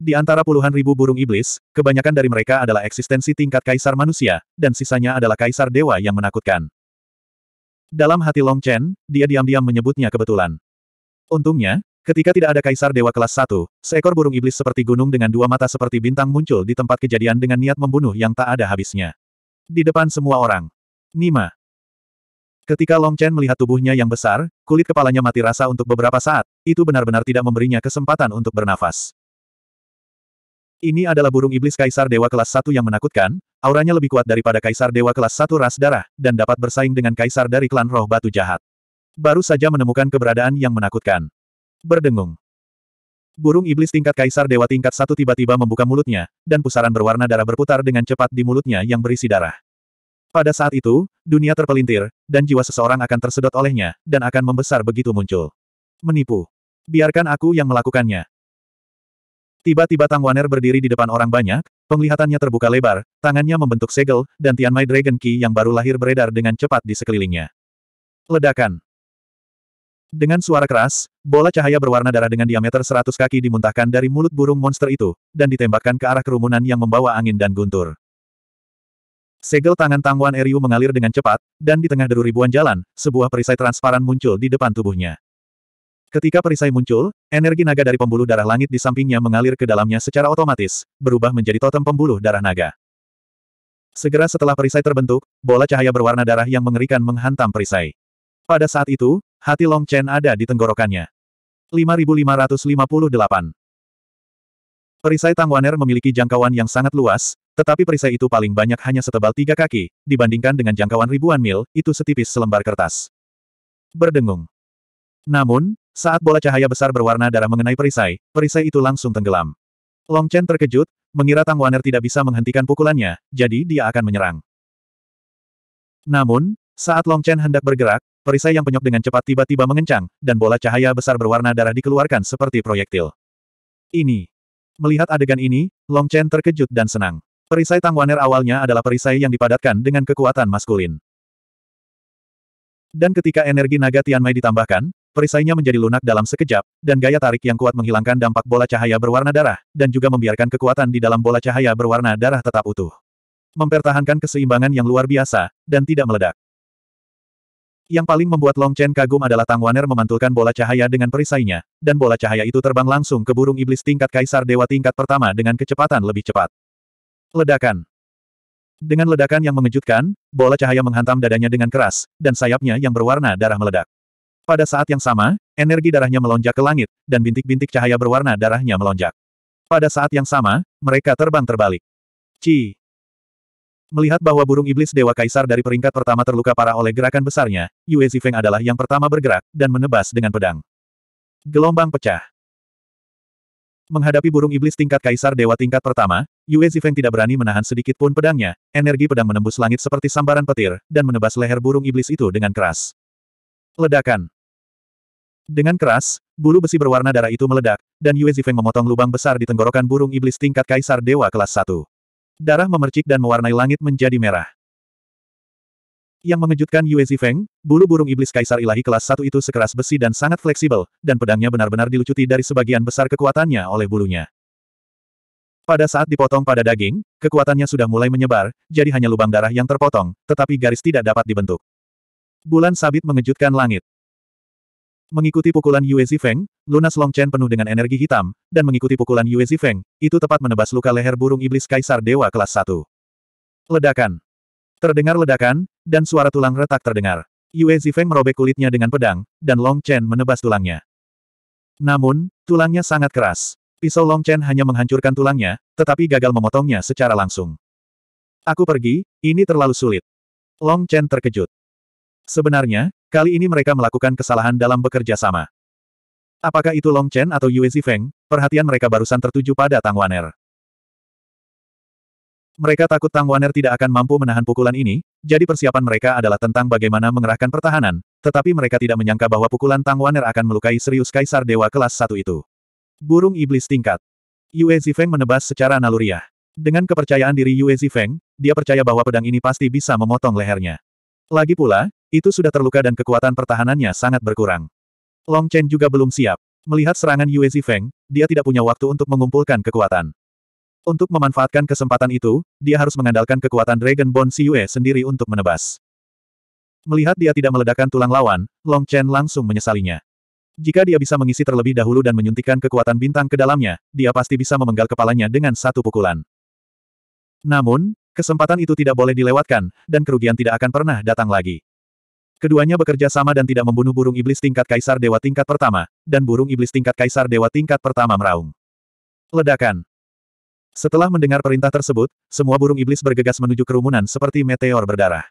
Di antara puluhan ribu burung iblis, kebanyakan dari mereka adalah eksistensi tingkat kaisar manusia, dan sisanya adalah kaisar dewa yang menakutkan. Dalam hati Long Chen, dia diam-diam menyebutnya kebetulan. Untungnya, ketika tidak ada kaisar dewa kelas 1, seekor burung iblis seperti gunung dengan dua mata seperti bintang muncul di tempat kejadian dengan niat membunuh yang tak ada habisnya. Di depan semua orang. Nima. Ketika Long Chen melihat tubuhnya yang besar, kulit kepalanya mati rasa untuk beberapa saat, itu benar-benar tidak memberinya kesempatan untuk bernafas. Ini adalah burung iblis Kaisar Dewa kelas 1 yang menakutkan, auranya lebih kuat daripada Kaisar Dewa kelas 1 ras darah, dan dapat bersaing dengan Kaisar dari klan roh batu jahat. Baru saja menemukan keberadaan yang menakutkan. Berdengung. Burung iblis tingkat Kaisar Dewa tingkat 1 tiba-tiba membuka mulutnya, dan pusaran berwarna darah berputar dengan cepat di mulutnya yang berisi darah. Pada saat itu, dunia terpelintir, dan jiwa seseorang akan tersedot olehnya, dan akan membesar begitu muncul. Menipu. Biarkan aku yang melakukannya. Tiba-tiba Tang Waner berdiri di depan orang banyak, penglihatannya terbuka lebar, tangannya membentuk segel, dan Tianmai Dragon Qi yang baru lahir beredar dengan cepat di sekelilingnya. Ledakan. Dengan suara keras, bola cahaya berwarna darah dengan diameter 100 kaki dimuntahkan dari mulut burung monster itu, dan ditembakkan ke arah kerumunan yang membawa angin dan guntur. Segel tangan Tang Wan Eryu mengalir dengan cepat, dan di tengah deru ribuan jalan, sebuah perisai transparan muncul di depan tubuhnya. Ketika perisai muncul, energi naga dari pembuluh darah langit di sampingnya mengalir ke dalamnya secara otomatis, berubah menjadi totem pembuluh darah naga. Segera setelah perisai terbentuk, bola cahaya berwarna darah yang mengerikan menghantam perisai. Pada saat itu, hati Long Chen ada di tenggorokannya. 5558 Perisai Tang Waner memiliki jangkauan yang sangat luas, tetapi perisai itu paling banyak hanya setebal tiga kaki, dibandingkan dengan jangkauan ribuan mil, itu setipis selembar kertas. Berdengung. Namun, saat bola cahaya besar berwarna darah mengenai perisai, perisai itu langsung tenggelam. Long Chen terkejut, mengira Tang Waner tidak bisa menghentikan pukulannya, jadi dia akan menyerang. Namun, saat Long Chen hendak bergerak, perisai yang penyok dengan cepat tiba-tiba mengencang, dan bola cahaya besar berwarna darah dikeluarkan seperti proyektil. Ini Melihat adegan ini, Long Chen terkejut dan senang. Perisai Tang Waner awalnya adalah perisai yang dipadatkan dengan kekuatan maskulin. Dan ketika energi naga Tianmai ditambahkan, perisainya menjadi lunak dalam sekejap, dan gaya tarik yang kuat menghilangkan dampak bola cahaya berwarna darah, dan juga membiarkan kekuatan di dalam bola cahaya berwarna darah tetap utuh. Mempertahankan keseimbangan yang luar biasa, dan tidak meledak. Yang paling membuat Long Chen kagum adalah Tang Waner memantulkan bola cahaya dengan perisainya, dan bola cahaya itu terbang langsung ke burung iblis tingkat kaisar dewa tingkat pertama dengan kecepatan lebih cepat. Ledakan Dengan ledakan yang mengejutkan, bola cahaya menghantam dadanya dengan keras, dan sayapnya yang berwarna darah meledak. Pada saat yang sama, energi darahnya melonjak ke langit, dan bintik-bintik cahaya berwarna darahnya melonjak. Pada saat yang sama, mereka terbang terbalik. Ci. Melihat bahwa burung iblis Dewa Kaisar dari peringkat pertama terluka parah oleh gerakan besarnya, Yue Zifeng adalah yang pertama bergerak, dan menebas dengan pedang. Gelombang pecah. Menghadapi burung iblis tingkat Kaisar Dewa tingkat pertama, Yue Zifeng tidak berani menahan sedikit pun pedangnya, energi pedang menembus langit seperti sambaran petir, dan menebas leher burung iblis itu dengan keras. Ledakan. Dengan keras, bulu besi berwarna darah itu meledak, dan Yue Zifeng memotong lubang besar di tenggorokan burung iblis tingkat Kaisar Dewa kelas 1. Darah memercik dan mewarnai langit menjadi merah. Yang mengejutkan Yue Zifeng, bulu burung iblis kaisar ilahi kelas 1 itu sekeras besi dan sangat fleksibel, dan pedangnya benar-benar dilucuti dari sebagian besar kekuatannya oleh bulunya. Pada saat dipotong pada daging, kekuatannya sudah mulai menyebar, jadi hanya lubang darah yang terpotong, tetapi garis tidak dapat dibentuk. Bulan sabit mengejutkan langit. Mengikuti pukulan Yue Zifeng, lunas Long Chen penuh dengan energi hitam, dan mengikuti pukulan Yue Zifeng, itu tepat menebas luka leher burung iblis kaisar dewa kelas 1. Ledakan. Terdengar ledakan, dan suara tulang retak terdengar. Yue Zifeng merobek kulitnya dengan pedang, dan Long Chen menebas tulangnya. Namun, tulangnya sangat keras. Pisau Long Chen hanya menghancurkan tulangnya, tetapi gagal memotongnya secara langsung. Aku pergi, ini terlalu sulit. Long Chen terkejut. Sebenarnya, kali ini mereka melakukan kesalahan dalam bekerja sama. Apakah itu Long Chen atau Yue Zifeng, perhatian mereka barusan tertuju pada Tang Waner. Mereka takut Tang Waner tidak akan mampu menahan pukulan ini, jadi persiapan mereka adalah tentang bagaimana mengerahkan pertahanan, tetapi mereka tidak menyangka bahwa pukulan Tang Waner akan melukai serius Kaisar Dewa kelas Satu itu. Burung Iblis Tingkat Yue Zifeng menebas secara naluriah. Dengan kepercayaan diri Yue Zifeng, dia percaya bahwa pedang ini pasti bisa memotong lehernya. Lagi pula, itu sudah terluka dan kekuatan pertahanannya sangat berkurang. Long Chen juga belum siap. Melihat serangan Yue Zifeng, dia tidak punya waktu untuk mengumpulkan kekuatan. Untuk memanfaatkan kesempatan itu, dia harus mengandalkan kekuatan Dragon Bone Si Yue sendiri untuk menebas. Melihat dia tidak meledakkan tulang lawan, Long Chen langsung menyesalinya. Jika dia bisa mengisi terlebih dahulu dan menyuntikkan kekuatan bintang ke dalamnya, dia pasti bisa memenggal kepalanya dengan satu pukulan. Namun, Kesempatan itu tidak boleh dilewatkan, dan kerugian tidak akan pernah datang lagi. Keduanya bekerja sama dan tidak membunuh burung iblis tingkat kaisar dewa tingkat pertama, dan burung iblis tingkat kaisar dewa tingkat pertama meraung. Ledakan. Setelah mendengar perintah tersebut, semua burung iblis bergegas menuju kerumunan seperti meteor berdarah.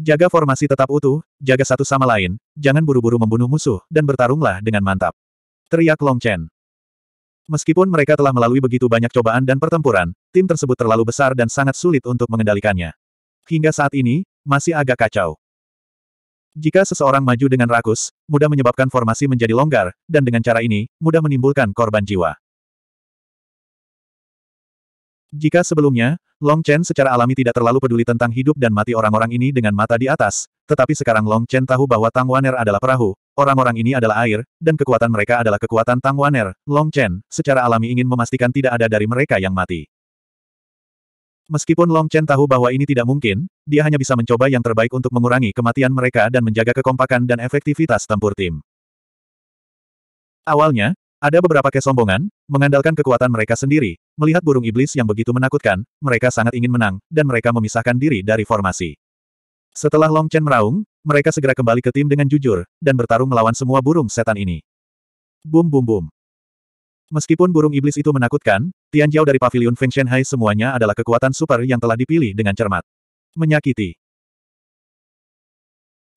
Jaga formasi tetap utuh, jaga satu sama lain, jangan buru-buru membunuh musuh, dan bertarunglah dengan mantap. Teriak Long Chen. Meskipun mereka telah melalui begitu banyak cobaan dan pertempuran, tim tersebut terlalu besar dan sangat sulit untuk mengendalikannya. Hingga saat ini, masih agak kacau. Jika seseorang maju dengan rakus, mudah menyebabkan formasi menjadi longgar, dan dengan cara ini, mudah menimbulkan korban jiwa. Jika sebelumnya, Long Chen secara alami tidak terlalu peduli tentang hidup dan mati orang-orang ini dengan mata di atas, tetapi sekarang Long Chen tahu bahwa Tang Waner adalah perahu, Orang-orang ini adalah air, dan kekuatan mereka adalah kekuatan Tang Waner, Long Chen, secara alami ingin memastikan tidak ada dari mereka yang mati. Meskipun Long Chen tahu bahwa ini tidak mungkin, dia hanya bisa mencoba yang terbaik untuk mengurangi kematian mereka dan menjaga kekompakan dan efektivitas tempur tim. Awalnya, ada beberapa kesombongan, mengandalkan kekuatan mereka sendiri, melihat burung iblis yang begitu menakutkan, mereka sangat ingin menang, dan mereka memisahkan diri dari formasi. Setelah Long Chen meraung, mereka segera kembali ke tim dengan jujur, dan bertarung melawan semua burung setan ini. Bum bum bum. Meskipun burung iblis itu menakutkan, Tian Jiao dari pavilion Feng Shenhai semuanya adalah kekuatan super yang telah dipilih dengan cermat. Menyakiti.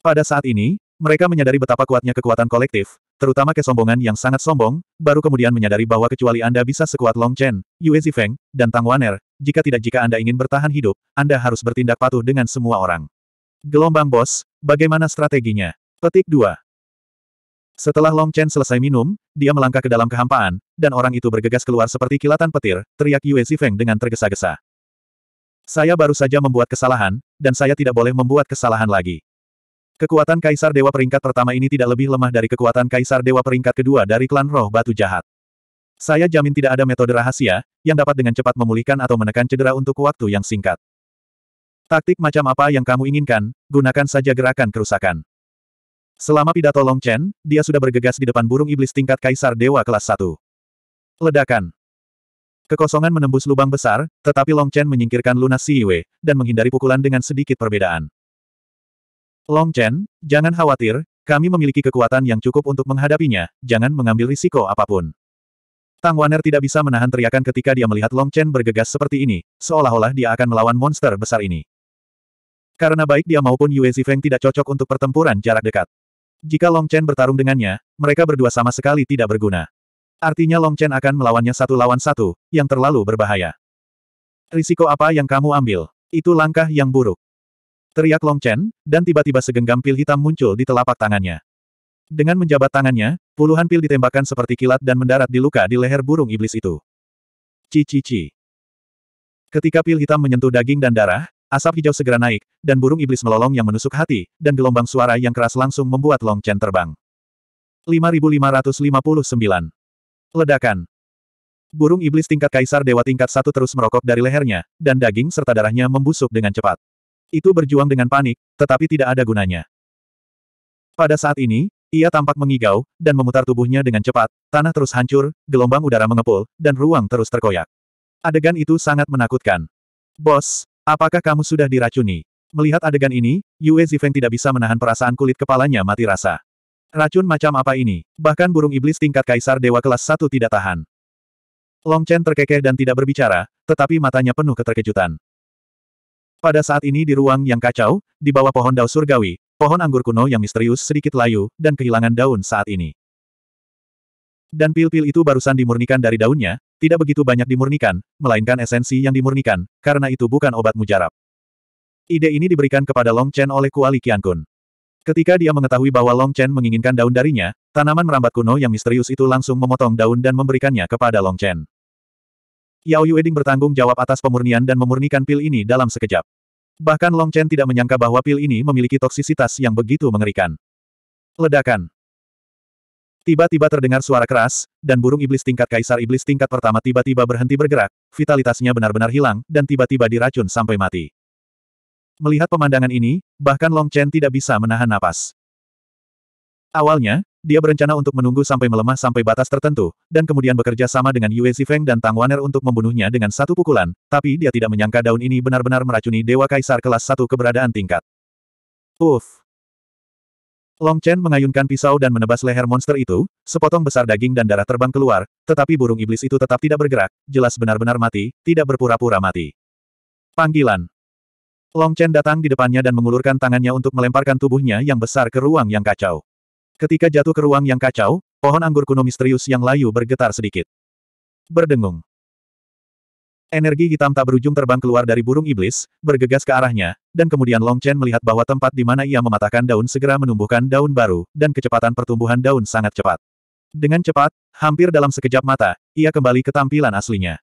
Pada saat ini, mereka menyadari betapa kuatnya kekuatan kolektif, terutama kesombongan yang sangat sombong, baru kemudian menyadari bahwa kecuali Anda bisa sekuat Long Chen, Yue Zifeng, dan Tang Waner, jika tidak jika Anda ingin bertahan hidup, Anda harus bertindak patuh dengan semua orang. Gelombang bos, bagaimana strateginya? Petik 2. Setelah Long Chen selesai minum, dia melangkah ke dalam kehampaan, dan orang itu bergegas keluar seperti kilatan petir, teriak Yue Zifeng dengan tergesa-gesa. Saya baru saja membuat kesalahan, dan saya tidak boleh membuat kesalahan lagi. Kekuatan Kaisar Dewa Peringkat pertama ini tidak lebih lemah dari kekuatan Kaisar Dewa Peringkat kedua dari klan roh batu jahat. Saya jamin tidak ada metode rahasia, yang dapat dengan cepat memulihkan atau menekan cedera untuk waktu yang singkat. Taktik macam apa yang kamu inginkan, gunakan saja gerakan kerusakan. Selama pidato Long Chen, dia sudah bergegas di depan burung iblis tingkat kaisar dewa kelas 1. Ledakan. Kekosongan menembus lubang besar, tetapi Long Chen menyingkirkan lunas Siwe, dan menghindari pukulan dengan sedikit perbedaan. Long Chen, jangan khawatir, kami memiliki kekuatan yang cukup untuk menghadapinya, jangan mengambil risiko apapun. Tang Waner tidak bisa menahan teriakan ketika dia melihat Long Chen bergegas seperti ini, seolah-olah dia akan melawan monster besar ini. Karena baik dia maupun Yue Zifeng tidak cocok untuk pertempuran jarak dekat. Jika Long Chen bertarung dengannya, mereka berdua sama sekali tidak berguna. Artinya Long Chen akan melawannya satu lawan satu, yang terlalu berbahaya. Risiko apa yang kamu ambil? Itu langkah yang buruk. Teriak Long Chen, dan tiba-tiba segenggam pil hitam muncul di telapak tangannya. Dengan menjabat tangannya, puluhan pil ditembakkan seperti kilat dan mendarat di luka di leher burung iblis itu. Cici-ci. Ketika pil hitam menyentuh daging dan darah, Asap hijau segera naik, dan burung iblis melolong yang menusuk hati, dan gelombang suara yang keras langsung membuat Long Chen terbang. 5559. Ledakan. Burung iblis tingkat kaisar dewa tingkat satu terus merokok dari lehernya, dan daging serta darahnya membusuk dengan cepat. Itu berjuang dengan panik, tetapi tidak ada gunanya. Pada saat ini, ia tampak mengigau, dan memutar tubuhnya dengan cepat, tanah terus hancur, gelombang udara mengepul, dan ruang terus terkoyak. Adegan itu sangat menakutkan. Bos, Apakah kamu sudah diracuni? Melihat adegan ini, Yue Zifeng tidak bisa menahan perasaan kulit kepalanya mati rasa. Racun macam apa ini? Bahkan burung iblis tingkat kaisar dewa kelas 1 tidak tahan. Long Chen terkekeh dan tidak berbicara, tetapi matanya penuh keterkejutan. Pada saat ini di ruang yang kacau, di bawah pohon dao surgawi, pohon anggur kuno yang misterius sedikit layu, dan kehilangan daun saat ini. Dan pil-pil itu barusan dimurnikan dari daunnya, tidak begitu banyak dimurnikan, melainkan esensi yang dimurnikan, karena itu bukan obat mujarab. Ide ini diberikan kepada Long Chen oleh Kuali Kun. Ketika dia mengetahui bahwa Long Chen menginginkan daun darinya, tanaman merambat kuno yang misterius itu langsung memotong daun dan memberikannya kepada Long Chen. Yao Yueding bertanggung jawab atas pemurnian dan memurnikan pil ini dalam sekejap. Bahkan Long Chen tidak menyangka bahwa pil ini memiliki toksisitas yang begitu mengerikan. Ledakan Tiba-tiba terdengar suara keras, dan burung iblis tingkat kaisar iblis tingkat pertama tiba-tiba berhenti bergerak, vitalitasnya benar-benar hilang, dan tiba-tiba diracun sampai mati. Melihat pemandangan ini, bahkan Long Chen tidak bisa menahan napas. Awalnya, dia berencana untuk menunggu sampai melemah sampai batas tertentu, dan kemudian bekerja sama dengan Yue Zifeng dan Tang Wan'er untuk membunuhnya dengan satu pukulan, tapi dia tidak menyangka daun ini benar-benar meracuni Dewa Kaisar kelas satu keberadaan tingkat. Uff, Long Chen mengayunkan pisau dan menebas leher monster itu, sepotong besar daging dan darah terbang keluar, tetapi burung iblis itu tetap tidak bergerak, jelas benar-benar mati, tidak berpura-pura mati. Panggilan Long Chen datang di depannya dan mengulurkan tangannya untuk melemparkan tubuhnya yang besar ke ruang yang kacau. Ketika jatuh ke ruang yang kacau, pohon anggur kuno misterius yang layu bergetar sedikit. Berdengung. Energi hitam tak berujung terbang keluar dari burung iblis, bergegas ke arahnya, dan kemudian Long Chen melihat bahwa tempat di mana ia mematahkan daun segera menumbuhkan daun baru, dan kecepatan pertumbuhan daun sangat cepat. Dengan cepat, hampir dalam sekejap mata, ia kembali ke tampilan aslinya.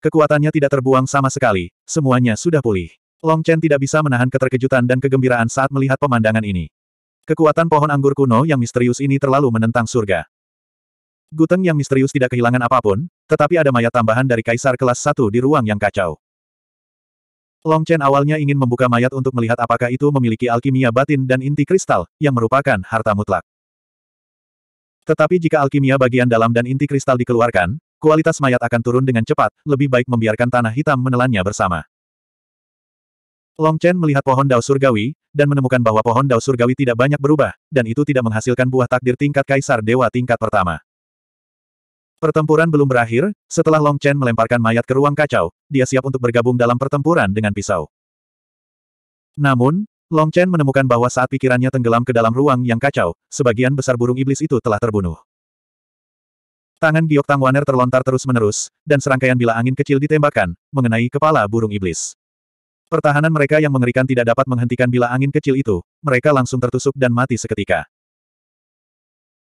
Kekuatannya tidak terbuang sama sekali, semuanya sudah pulih. Long Chen tidak bisa menahan keterkejutan dan kegembiraan saat melihat pemandangan ini. Kekuatan pohon anggur kuno yang misterius ini terlalu menentang surga. Guteng yang misterius tidak kehilangan apapun, tetapi ada mayat tambahan dari kaisar kelas 1 di ruang yang kacau. Long Chen awalnya ingin membuka mayat untuk melihat apakah itu memiliki alkimia batin dan inti kristal, yang merupakan harta mutlak. Tetapi jika alkimia bagian dalam dan inti kristal dikeluarkan, kualitas mayat akan turun dengan cepat, lebih baik membiarkan tanah hitam menelannya bersama. Long Chen melihat pohon dao surgawi, dan menemukan bahwa pohon dao surgawi tidak banyak berubah, dan itu tidak menghasilkan buah takdir tingkat kaisar dewa tingkat pertama. Pertempuran belum berakhir, setelah Long Chen melemparkan mayat ke ruang kacau, dia siap untuk bergabung dalam pertempuran dengan pisau. Namun, Long Chen menemukan bahwa saat pikirannya tenggelam ke dalam ruang yang kacau, sebagian besar burung iblis itu telah terbunuh. Tangan Giok Tang Waner terlontar terus-menerus, dan serangkaian bila angin kecil ditembakkan, mengenai kepala burung iblis. Pertahanan mereka yang mengerikan tidak dapat menghentikan bila angin kecil itu, mereka langsung tertusuk dan mati seketika.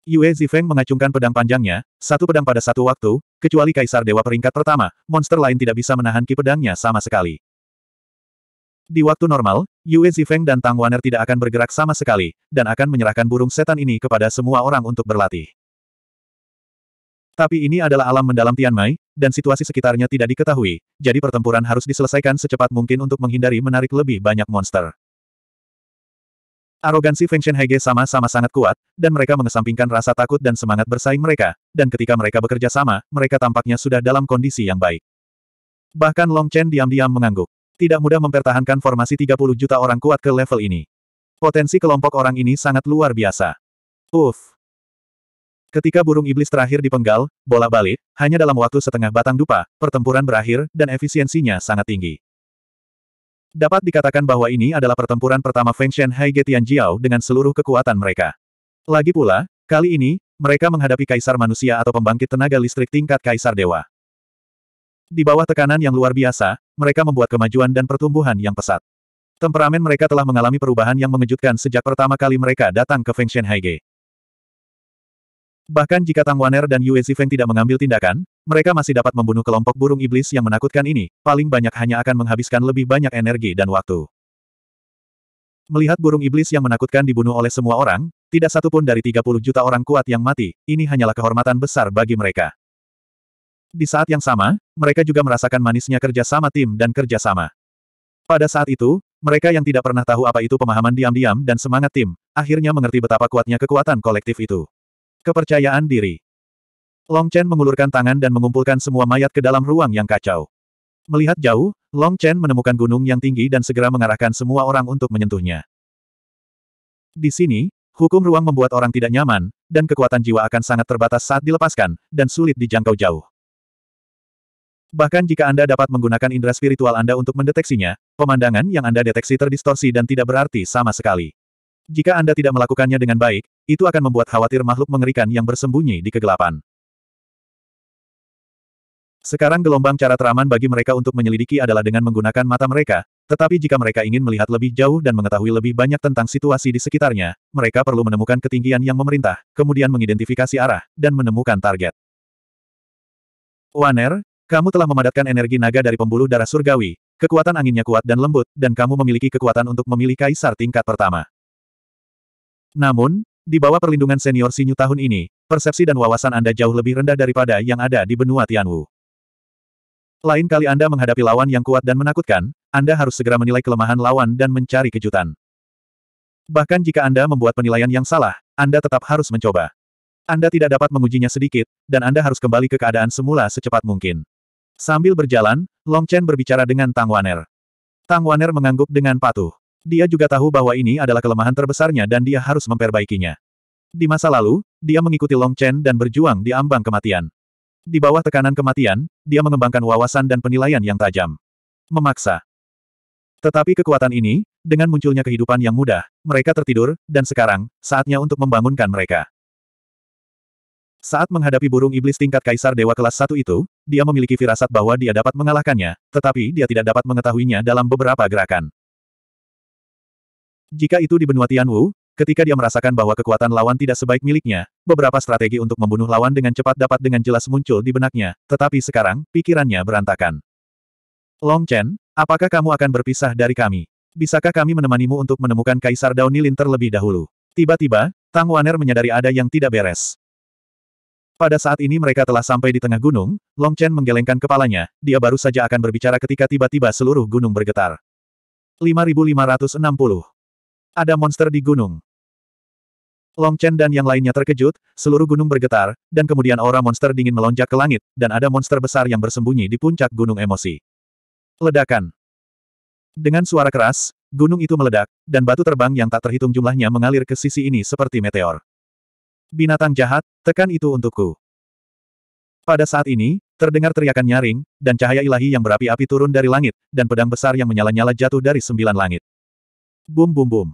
Yue Zifeng mengacungkan pedang panjangnya, satu pedang pada satu waktu, kecuali Kaisar Dewa peringkat pertama, monster lain tidak bisa menahan ki pedangnya sama sekali. Di waktu normal, Yue Zifeng dan Tang Waner tidak akan bergerak sama sekali, dan akan menyerahkan burung setan ini kepada semua orang untuk berlatih. Tapi ini adalah alam mendalam Tianmai, dan situasi sekitarnya tidak diketahui, jadi pertempuran harus diselesaikan secepat mungkin untuk menghindari menarik lebih banyak monster. Arogansi Feng Hege sama-sama sangat kuat, dan mereka mengesampingkan rasa takut dan semangat bersaing mereka, dan ketika mereka bekerja sama, mereka tampaknya sudah dalam kondisi yang baik. Bahkan Long Chen diam-diam mengangguk. Tidak mudah mempertahankan formasi 30 juta orang kuat ke level ini. Potensi kelompok orang ini sangat luar biasa. Uff. Ketika burung iblis terakhir dipenggal, bola balik, hanya dalam waktu setengah batang dupa, pertempuran berakhir, dan efisiensinya sangat tinggi. Dapat dikatakan bahwa ini adalah pertempuran pertama Feng Shen Hai Jiao dengan seluruh kekuatan mereka. Lagi pula, kali ini, mereka menghadapi kaisar manusia atau pembangkit tenaga listrik tingkat kaisar dewa. Di bawah tekanan yang luar biasa, mereka membuat kemajuan dan pertumbuhan yang pesat. Temperamen mereka telah mengalami perubahan yang mengejutkan sejak pertama kali mereka datang ke Feng Shen Haige. Bahkan jika Tang Waner dan Yue Zifeng tidak mengambil tindakan, mereka masih dapat membunuh kelompok burung iblis yang menakutkan ini, paling banyak hanya akan menghabiskan lebih banyak energi dan waktu. Melihat burung iblis yang menakutkan dibunuh oleh semua orang, tidak satu pun dari 30 juta orang kuat yang mati, ini hanyalah kehormatan besar bagi mereka. Di saat yang sama, mereka juga merasakan manisnya kerja sama tim dan kerja sama. Pada saat itu, mereka yang tidak pernah tahu apa itu pemahaman diam-diam dan semangat tim, akhirnya mengerti betapa kuatnya kekuatan kolektif itu. Kepercayaan diri. Long Chen mengulurkan tangan dan mengumpulkan semua mayat ke dalam ruang yang kacau. Melihat jauh, Long Chen menemukan gunung yang tinggi dan segera mengarahkan semua orang untuk menyentuhnya. Di sini, hukum ruang membuat orang tidak nyaman, dan kekuatan jiwa akan sangat terbatas saat dilepaskan, dan sulit dijangkau jauh. Bahkan jika Anda dapat menggunakan indera spiritual Anda untuk mendeteksinya, pemandangan yang Anda deteksi terdistorsi dan tidak berarti sama sekali. Jika Anda tidak melakukannya dengan baik, itu akan membuat khawatir makhluk mengerikan yang bersembunyi di kegelapan. Sekarang gelombang cara teraman bagi mereka untuk menyelidiki adalah dengan menggunakan mata mereka, tetapi jika mereka ingin melihat lebih jauh dan mengetahui lebih banyak tentang situasi di sekitarnya, mereka perlu menemukan ketinggian yang memerintah, kemudian mengidentifikasi arah, dan menemukan target. Waner, kamu telah memadatkan energi naga dari pembuluh darah surgawi, kekuatan anginnya kuat dan lembut, dan kamu memiliki kekuatan untuk memilih kaisar tingkat pertama. Namun, di bawah perlindungan senior Sinyu tahun ini, persepsi dan wawasan Anda jauh lebih rendah daripada yang ada di benua Tianwu. Lain kali Anda menghadapi lawan yang kuat dan menakutkan, Anda harus segera menilai kelemahan lawan dan mencari kejutan. Bahkan jika Anda membuat penilaian yang salah, Anda tetap harus mencoba. Anda tidak dapat mengujinya sedikit, dan Anda harus kembali ke keadaan semula secepat mungkin. Sambil berjalan, Long Chen berbicara dengan Tang Waner. Tang Waner mengangguk dengan patuh. Dia juga tahu bahwa ini adalah kelemahan terbesarnya dan dia harus memperbaikinya. Di masa lalu, dia mengikuti Long Chen dan berjuang di ambang kematian. Di bawah tekanan kematian, dia mengembangkan wawasan dan penilaian yang tajam. Memaksa. Tetapi kekuatan ini, dengan munculnya kehidupan yang mudah, mereka tertidur, dan sekarang, saatnya untuk membangunkan mereka. Saat menghadapi burung iblis tingkat kaisar dewa kelas Satu itu, dia memiliki firasat bahwa dia dapat mengalahkannya, tetapi dia tidak dapat mengetahuinya dalam beberapa gerakan. Jika itu di benua Tianwu, ketika dia merasakan bahwa kekuatan lawan tidak sebaik miliknya, beberapa strategi untuk membunuh lawan dengan cepat dapat dengan jelas muncul di benaknya, tetapi sekarang, pikirannya berantakan. Long Chen, apakah kamu akan berpisah dari kami? Bisakah kami menemanimu untuk menemukan Kaisar Daunilin terlebih dahulu? Tiba-tiba, Tang Waner menyadari ada yang tidak beres. Pada saat ini mereka telah sampai di tengah gunung, Long Chen menggelengkan kepalanya, dia baru saja akan berbicara ketika tiba-tiba seluruh gunung bergetar. 5560 ada monster di gunung. Long Chen dan yang lainnya terkejut, seluruh gunung bergetar, dan kemudian aura monster dingin melonjak ke langit, dan ada monster besar yang bersembunyi di puncak gunung emosi. Ledakan. Dengan suara keras, gunung itu meledak, dan batu terbang yang tak terhitung jumlahnya mengalir ke sisi ini seperti meteor. Binatang jahat, tekan itu untukku. Pada saat ini, terdengar teriakan nyaring, dan cahaya ilahi yang berapi-api turun dari langit, dan pedang besar yang menyala-nyala jatuh dari sembilan langit. Bum bum bum.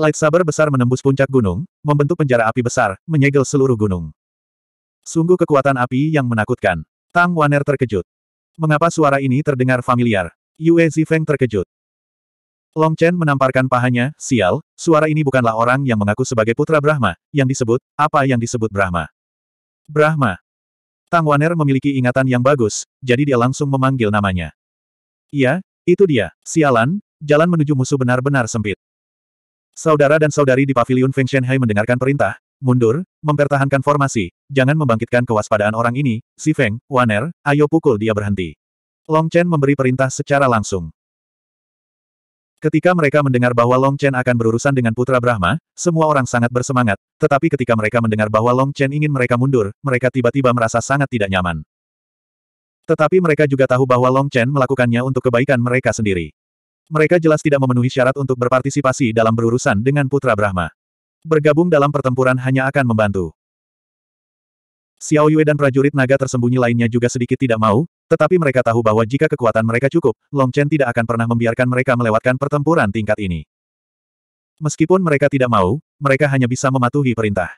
Lightsaber besar menembus puncak gunung, membentuk penjara api besar, menyegel seluruh gunung. Sungguh kekuatan api yang menakutkan. Tang Waner terkejut. Mengapa suara ini terdengar familiar? Yue Zifeng terkejut. Long Chen menamparkan pahanya, sial, suara ini bukanlah orang yang mengaku sebagai putra Brahma, yang disebut, apa yang disebut Brahma? Brahma. Tang Waner memiliki ingatan yang bagus, jadi dia langsung memanggil namanya. Iya, itu dia, sialan, jalan menuju musuh benar-benar sempit. Saudara dan saudari di Paviliun Feng Shenhai mendengarkan perintah, mundur, mempertahankan formasi, jangan membangkitkan kewaspadaan orang ini, si Feng, Waner, ayo pukul dia berhenti. Long Chen memberi perintah secara langsung. Ketika mereka mendengar bahwa Long Chen akan berurusan dengan Putra Brahma, semua orang sangat bersemangat, tetapi ketika mereka mendengar bahwa Long Chen ingin mereka mundur, mereka tiba-tiba merasa sangat tidak nyaman. Tetapi mereka juga tahu bahwa Long Chen melakukannya untuk kebaikan mereka sendiri. Mereka jelas tidak memenuhi syarat untuk berpartisipasi dalam berurusan dengan Putra Brahma. Bergabung dalam pertempuran hanya akan membantu. Xiao Yue dan prajurit naga tersembunyi lainnya juga sedikit tidak mau, tetapi mereka tahu bahwa jika kekuatan mereka cukup, Long Chen tidak akan pernah membiarkan mereka melewatkan pertempuran tingkat ini. Meskipun mereka tidak mau, mereka hanya bisa mematuhi perintah.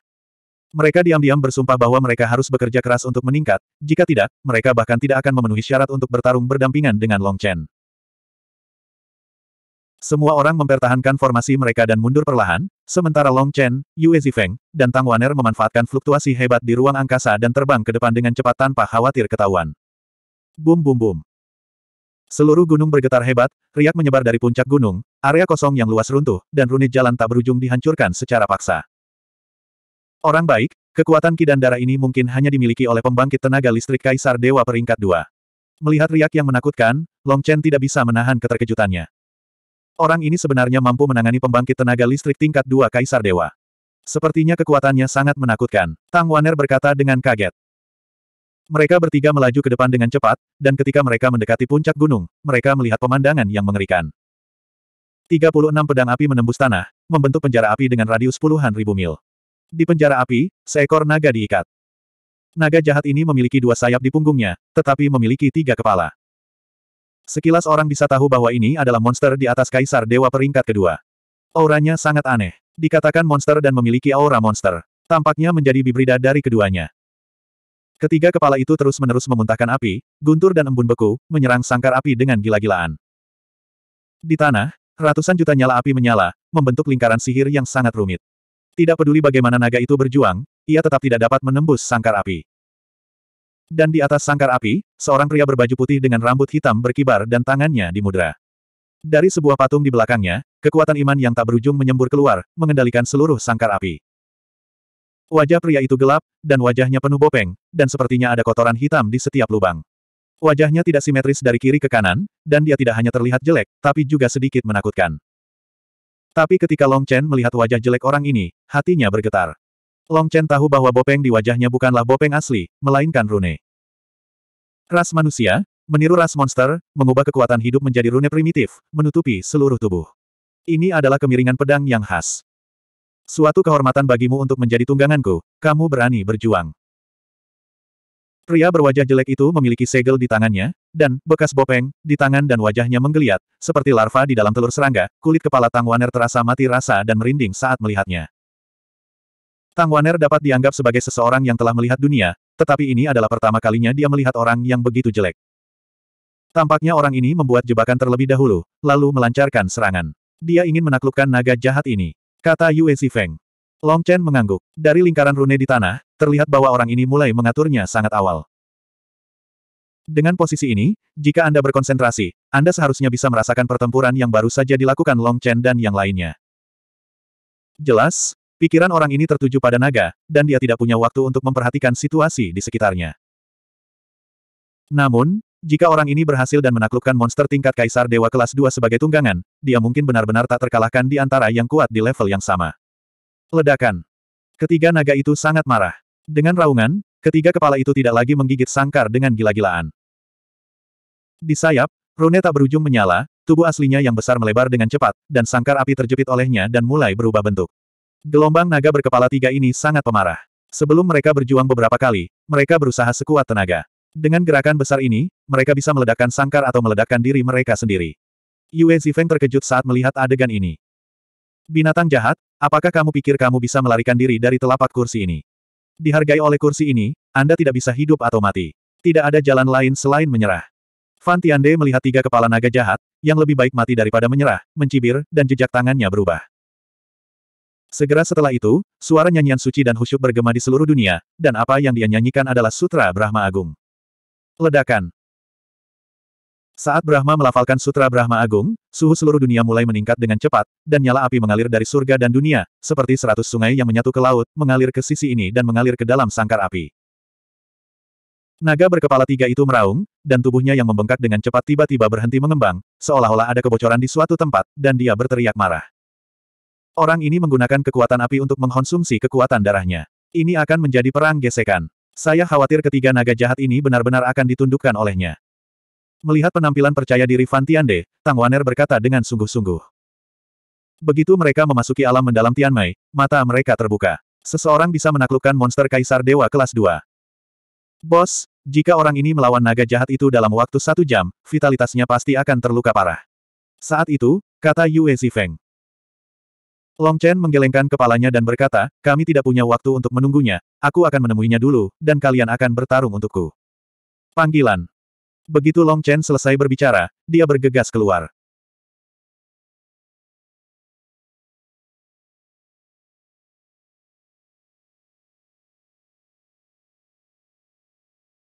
Mereka diam-diam bersumpah bahwa mereka harus bekerja keras untuk meningkat, jika tidak, mereka bahkan tidak akan memenuhi syarat untuk bertarung berdampingan dengan Long Chen. Semua orang mempertahankan formasi mereka dan mundur perlahan, sementara Long Chen, Yue Zifeng, dan Tang Wan'er memanfaatkan fluktuasi hebat di ruang angkasa dan terbang ke depan dengan cepat tanpa khawatir ketahuan. Bum bum bum. Seluruh gunung bergetar hebat, riak menyebar dari puncak gunung, area kosong yang luas runtuh, dan runit jalan tak berujung dihancurkan secara paksa. Orang baik, kekuatan kidan darah ini mungkin hanya dimiliki oleh pembangkit tenaga listrik Kaisar Dewa peringkat 2. Melihat riak yang menakutkan, Long Chen tidak bisa menahan keterkejutannya. Orang ini sebenarnya mampu menangani pembangkit tenaga listrik tingkat dua Kaisar Dewa. Sepertinya kekuatannya sangat menakutkan, Tang Waner berkata dengan kaget. Mereka bertiga melaju ke depan dengan cepat, dan ketika mereka mendekati puncak gunung, mereka melihat pemandangan yang mengerikan. 36 pedang api menembus tanah, membentuk penjara api dengan radius puluhan ribu mil. Di penjara api, seekor naga diikat. Naga jahat ini memiliki dua sayap di punggungnya, tetapi memiliki tiga kepala. Sekilas orang bisa tahu bahwa ini adalah monster di atas kaisar dewa peringkat kedua. Auranya sangat aneh. Dikatakan monster dan memiliki aura monster. Tampaknya menjadi bibrida dari keduanya. Ketiga kepala itu terus-menerus memuntahkan api, guntur dan embun beku, menyerang sangkar api dengan gila-gilaan. Di tanah, ratusan juta nyala api menyala, membentuk lingkaran sihir yang sangat rumit. Tidak peduli bagaimana naga itu berjuang, ia tetap tidak dapat menembus sangkar api. Dan di atas sangkar api, seorang pria berbaju putih dengan rambut hitam berkibar dan tangannya dimudra. Dari sebuah patung di belakangnya, kekuatan iman yang tak berujung menyembur keluar, mengendalikan seluruh sangkar api. Wajah pria itu gelap, dan wajahnya penuh bopeng, dan sepertinya ada kotoran hitam di setiap lubang. Wajahnya tidak simetris dari kiri ke kanan, dan dia tidak hanya terlihat jelek, tapi juga sedikit menakutkan. Tapi ketika Long Chen melihat wajah jelek orang ini, hatinya bergetar. Long Chen tahu bahwa bopeng di wajahnya bukanlah bopeng asli, melainkan rune. Ras manusia, meniru ras monster, mengubah kekuatan hidup menjadi rune primitif, menutupi seluruh tubuh. Ini adalah kemiringan pedang yang khas. Suatu kehormatan bagimu untuk menjadi tungganganku, kamu berani berjuang. Pria berwajah jelek itu memiliki segel di tangannya, dan bekas bopeng di tangan dan wajahnya menggeliat, seperti larva di dalam telur serangga, kulit kepala Tang Waner terasa mati rasa dan merinding saat melihatnya. Tang Waner dapat dianggap sebagai seseorang yang telah melihat dunia, tetapi ini adalah pertama kalinya dia melihat orang yang begitu jelek. Tampaknya orang ini membuat jebakan terlebih dahulu, lalu melancarkan serangan. Dia ingin menaklukkan naga jahat ini, kata Yue Feng. Long Chen mengangguk. Dari lingkaran rune di tanah, terlihat bahwa orang ini mulai mengaturnya sangat awal. Dengan posisi ini, jika Anda berkonsentrasi, Anda seharusnya bisa merasakan pertempuran yang baru saja dilakukan Long Chen dan yang lainnya. Jelas, Pikiran orang ini tertuju pada naga, dan dia tidak punya waktu untuk memperhatikan situasi di sekitarnya. Namun, jika orang ini berhasil dan menaklukkan monster tingkat Kaisar Dewa Kelas 2 sebagai tunggangan, dia mungkin benar-benar tak terkalahkan di antara yang kuat di level yang sama. Ledakan. Ketiga naga itu sangat marah. Dengan raungan, ketiga kepala itu tidak lagi menggigit sangkar dengan gila-gilaan. Di sayap, Rune tak berujung menyala, tubuh aslinya yang besar melebar dengan cepat, dan sangkar api terjepit olehnya dan mulai berubah bentuk. Gelombang naga berkepala tiga ini sangat pemarah. Sebelum mereka berjuang beberapa kali, mereka berusaha sekuat tenaga. Dengan gerakan besar ini, mereka bisa meledakkan sangkar atau meledakkan diri mereka sendiri. Yue Zifeng terkejut saat melihat adegan ini. Binatang jahat, apakah kamu pikir kamu bisa melarikan diri dari telapak kursi ini? Dihargai oleh kursi ini, Anda tidak bisa hidup atau mati. Tidak ada jalan lain selain menyerah. Fan Tiande melihat tiga kepala naga jahat, yang lebih baik mati daripada menyerah, mencibir, dan jejak tangannya berubah. Segera setelah itu, suara nyanyian suci dan khusyuk bergema di seluruh dunia, dan apa yang dia nyanyikan adalah Sutra Brahma Agung. Ledakan Saat Brahma melafalkan Sutra Brahma Agung, suhu seluruh dunia mulai meningkat dengan cepat, dan nyala api mengalir dari surga dan dunia, seperti seratus sungai yang menyatu ke laut, mengalir ke sisi ini dan mengalir ke dalam sangkar api. Naga berkepala tiga itu meraung, dan tubuhnya yang membengkak dengan cepat tiba-tiba berhenti mengembang, seolah-olah ada kebocoran di suatu tempat, dan dia berteriak marah. Orang ini menggunakan kekuatan api untuk mengkonsumsi kekuatan darahnya. Ini akan menjadi perang gesekan. Saya khawatir ketiga naga jahat ini benar-benar akan ditundukkan olehnya. Melihat penampilan percaya diri Van Tiande, Tang Waner berkata dengan sungguh-sungguh. Begitu mereka memasuki alam mendalam Tianmei, mata mereka terbuka. Seseorang bisa menaklukkan monster Kaisar Dewa kelas 2. Bos, jika orang ini melawan naga jahat itu dalam waktu satu jam, vitalitasnya pasti akan terluka parah. Saat itu, kata Yue Zifeng. Long Chen menggelengkan kepalanya dan berkata, kami tidak punya waktu untuk menunggunya, aku akan menemuinya dulu, dan kalian akan bertarung untukku. Panggilan. Begitu Long Chen selesai berbicara, dia bergegas keluar.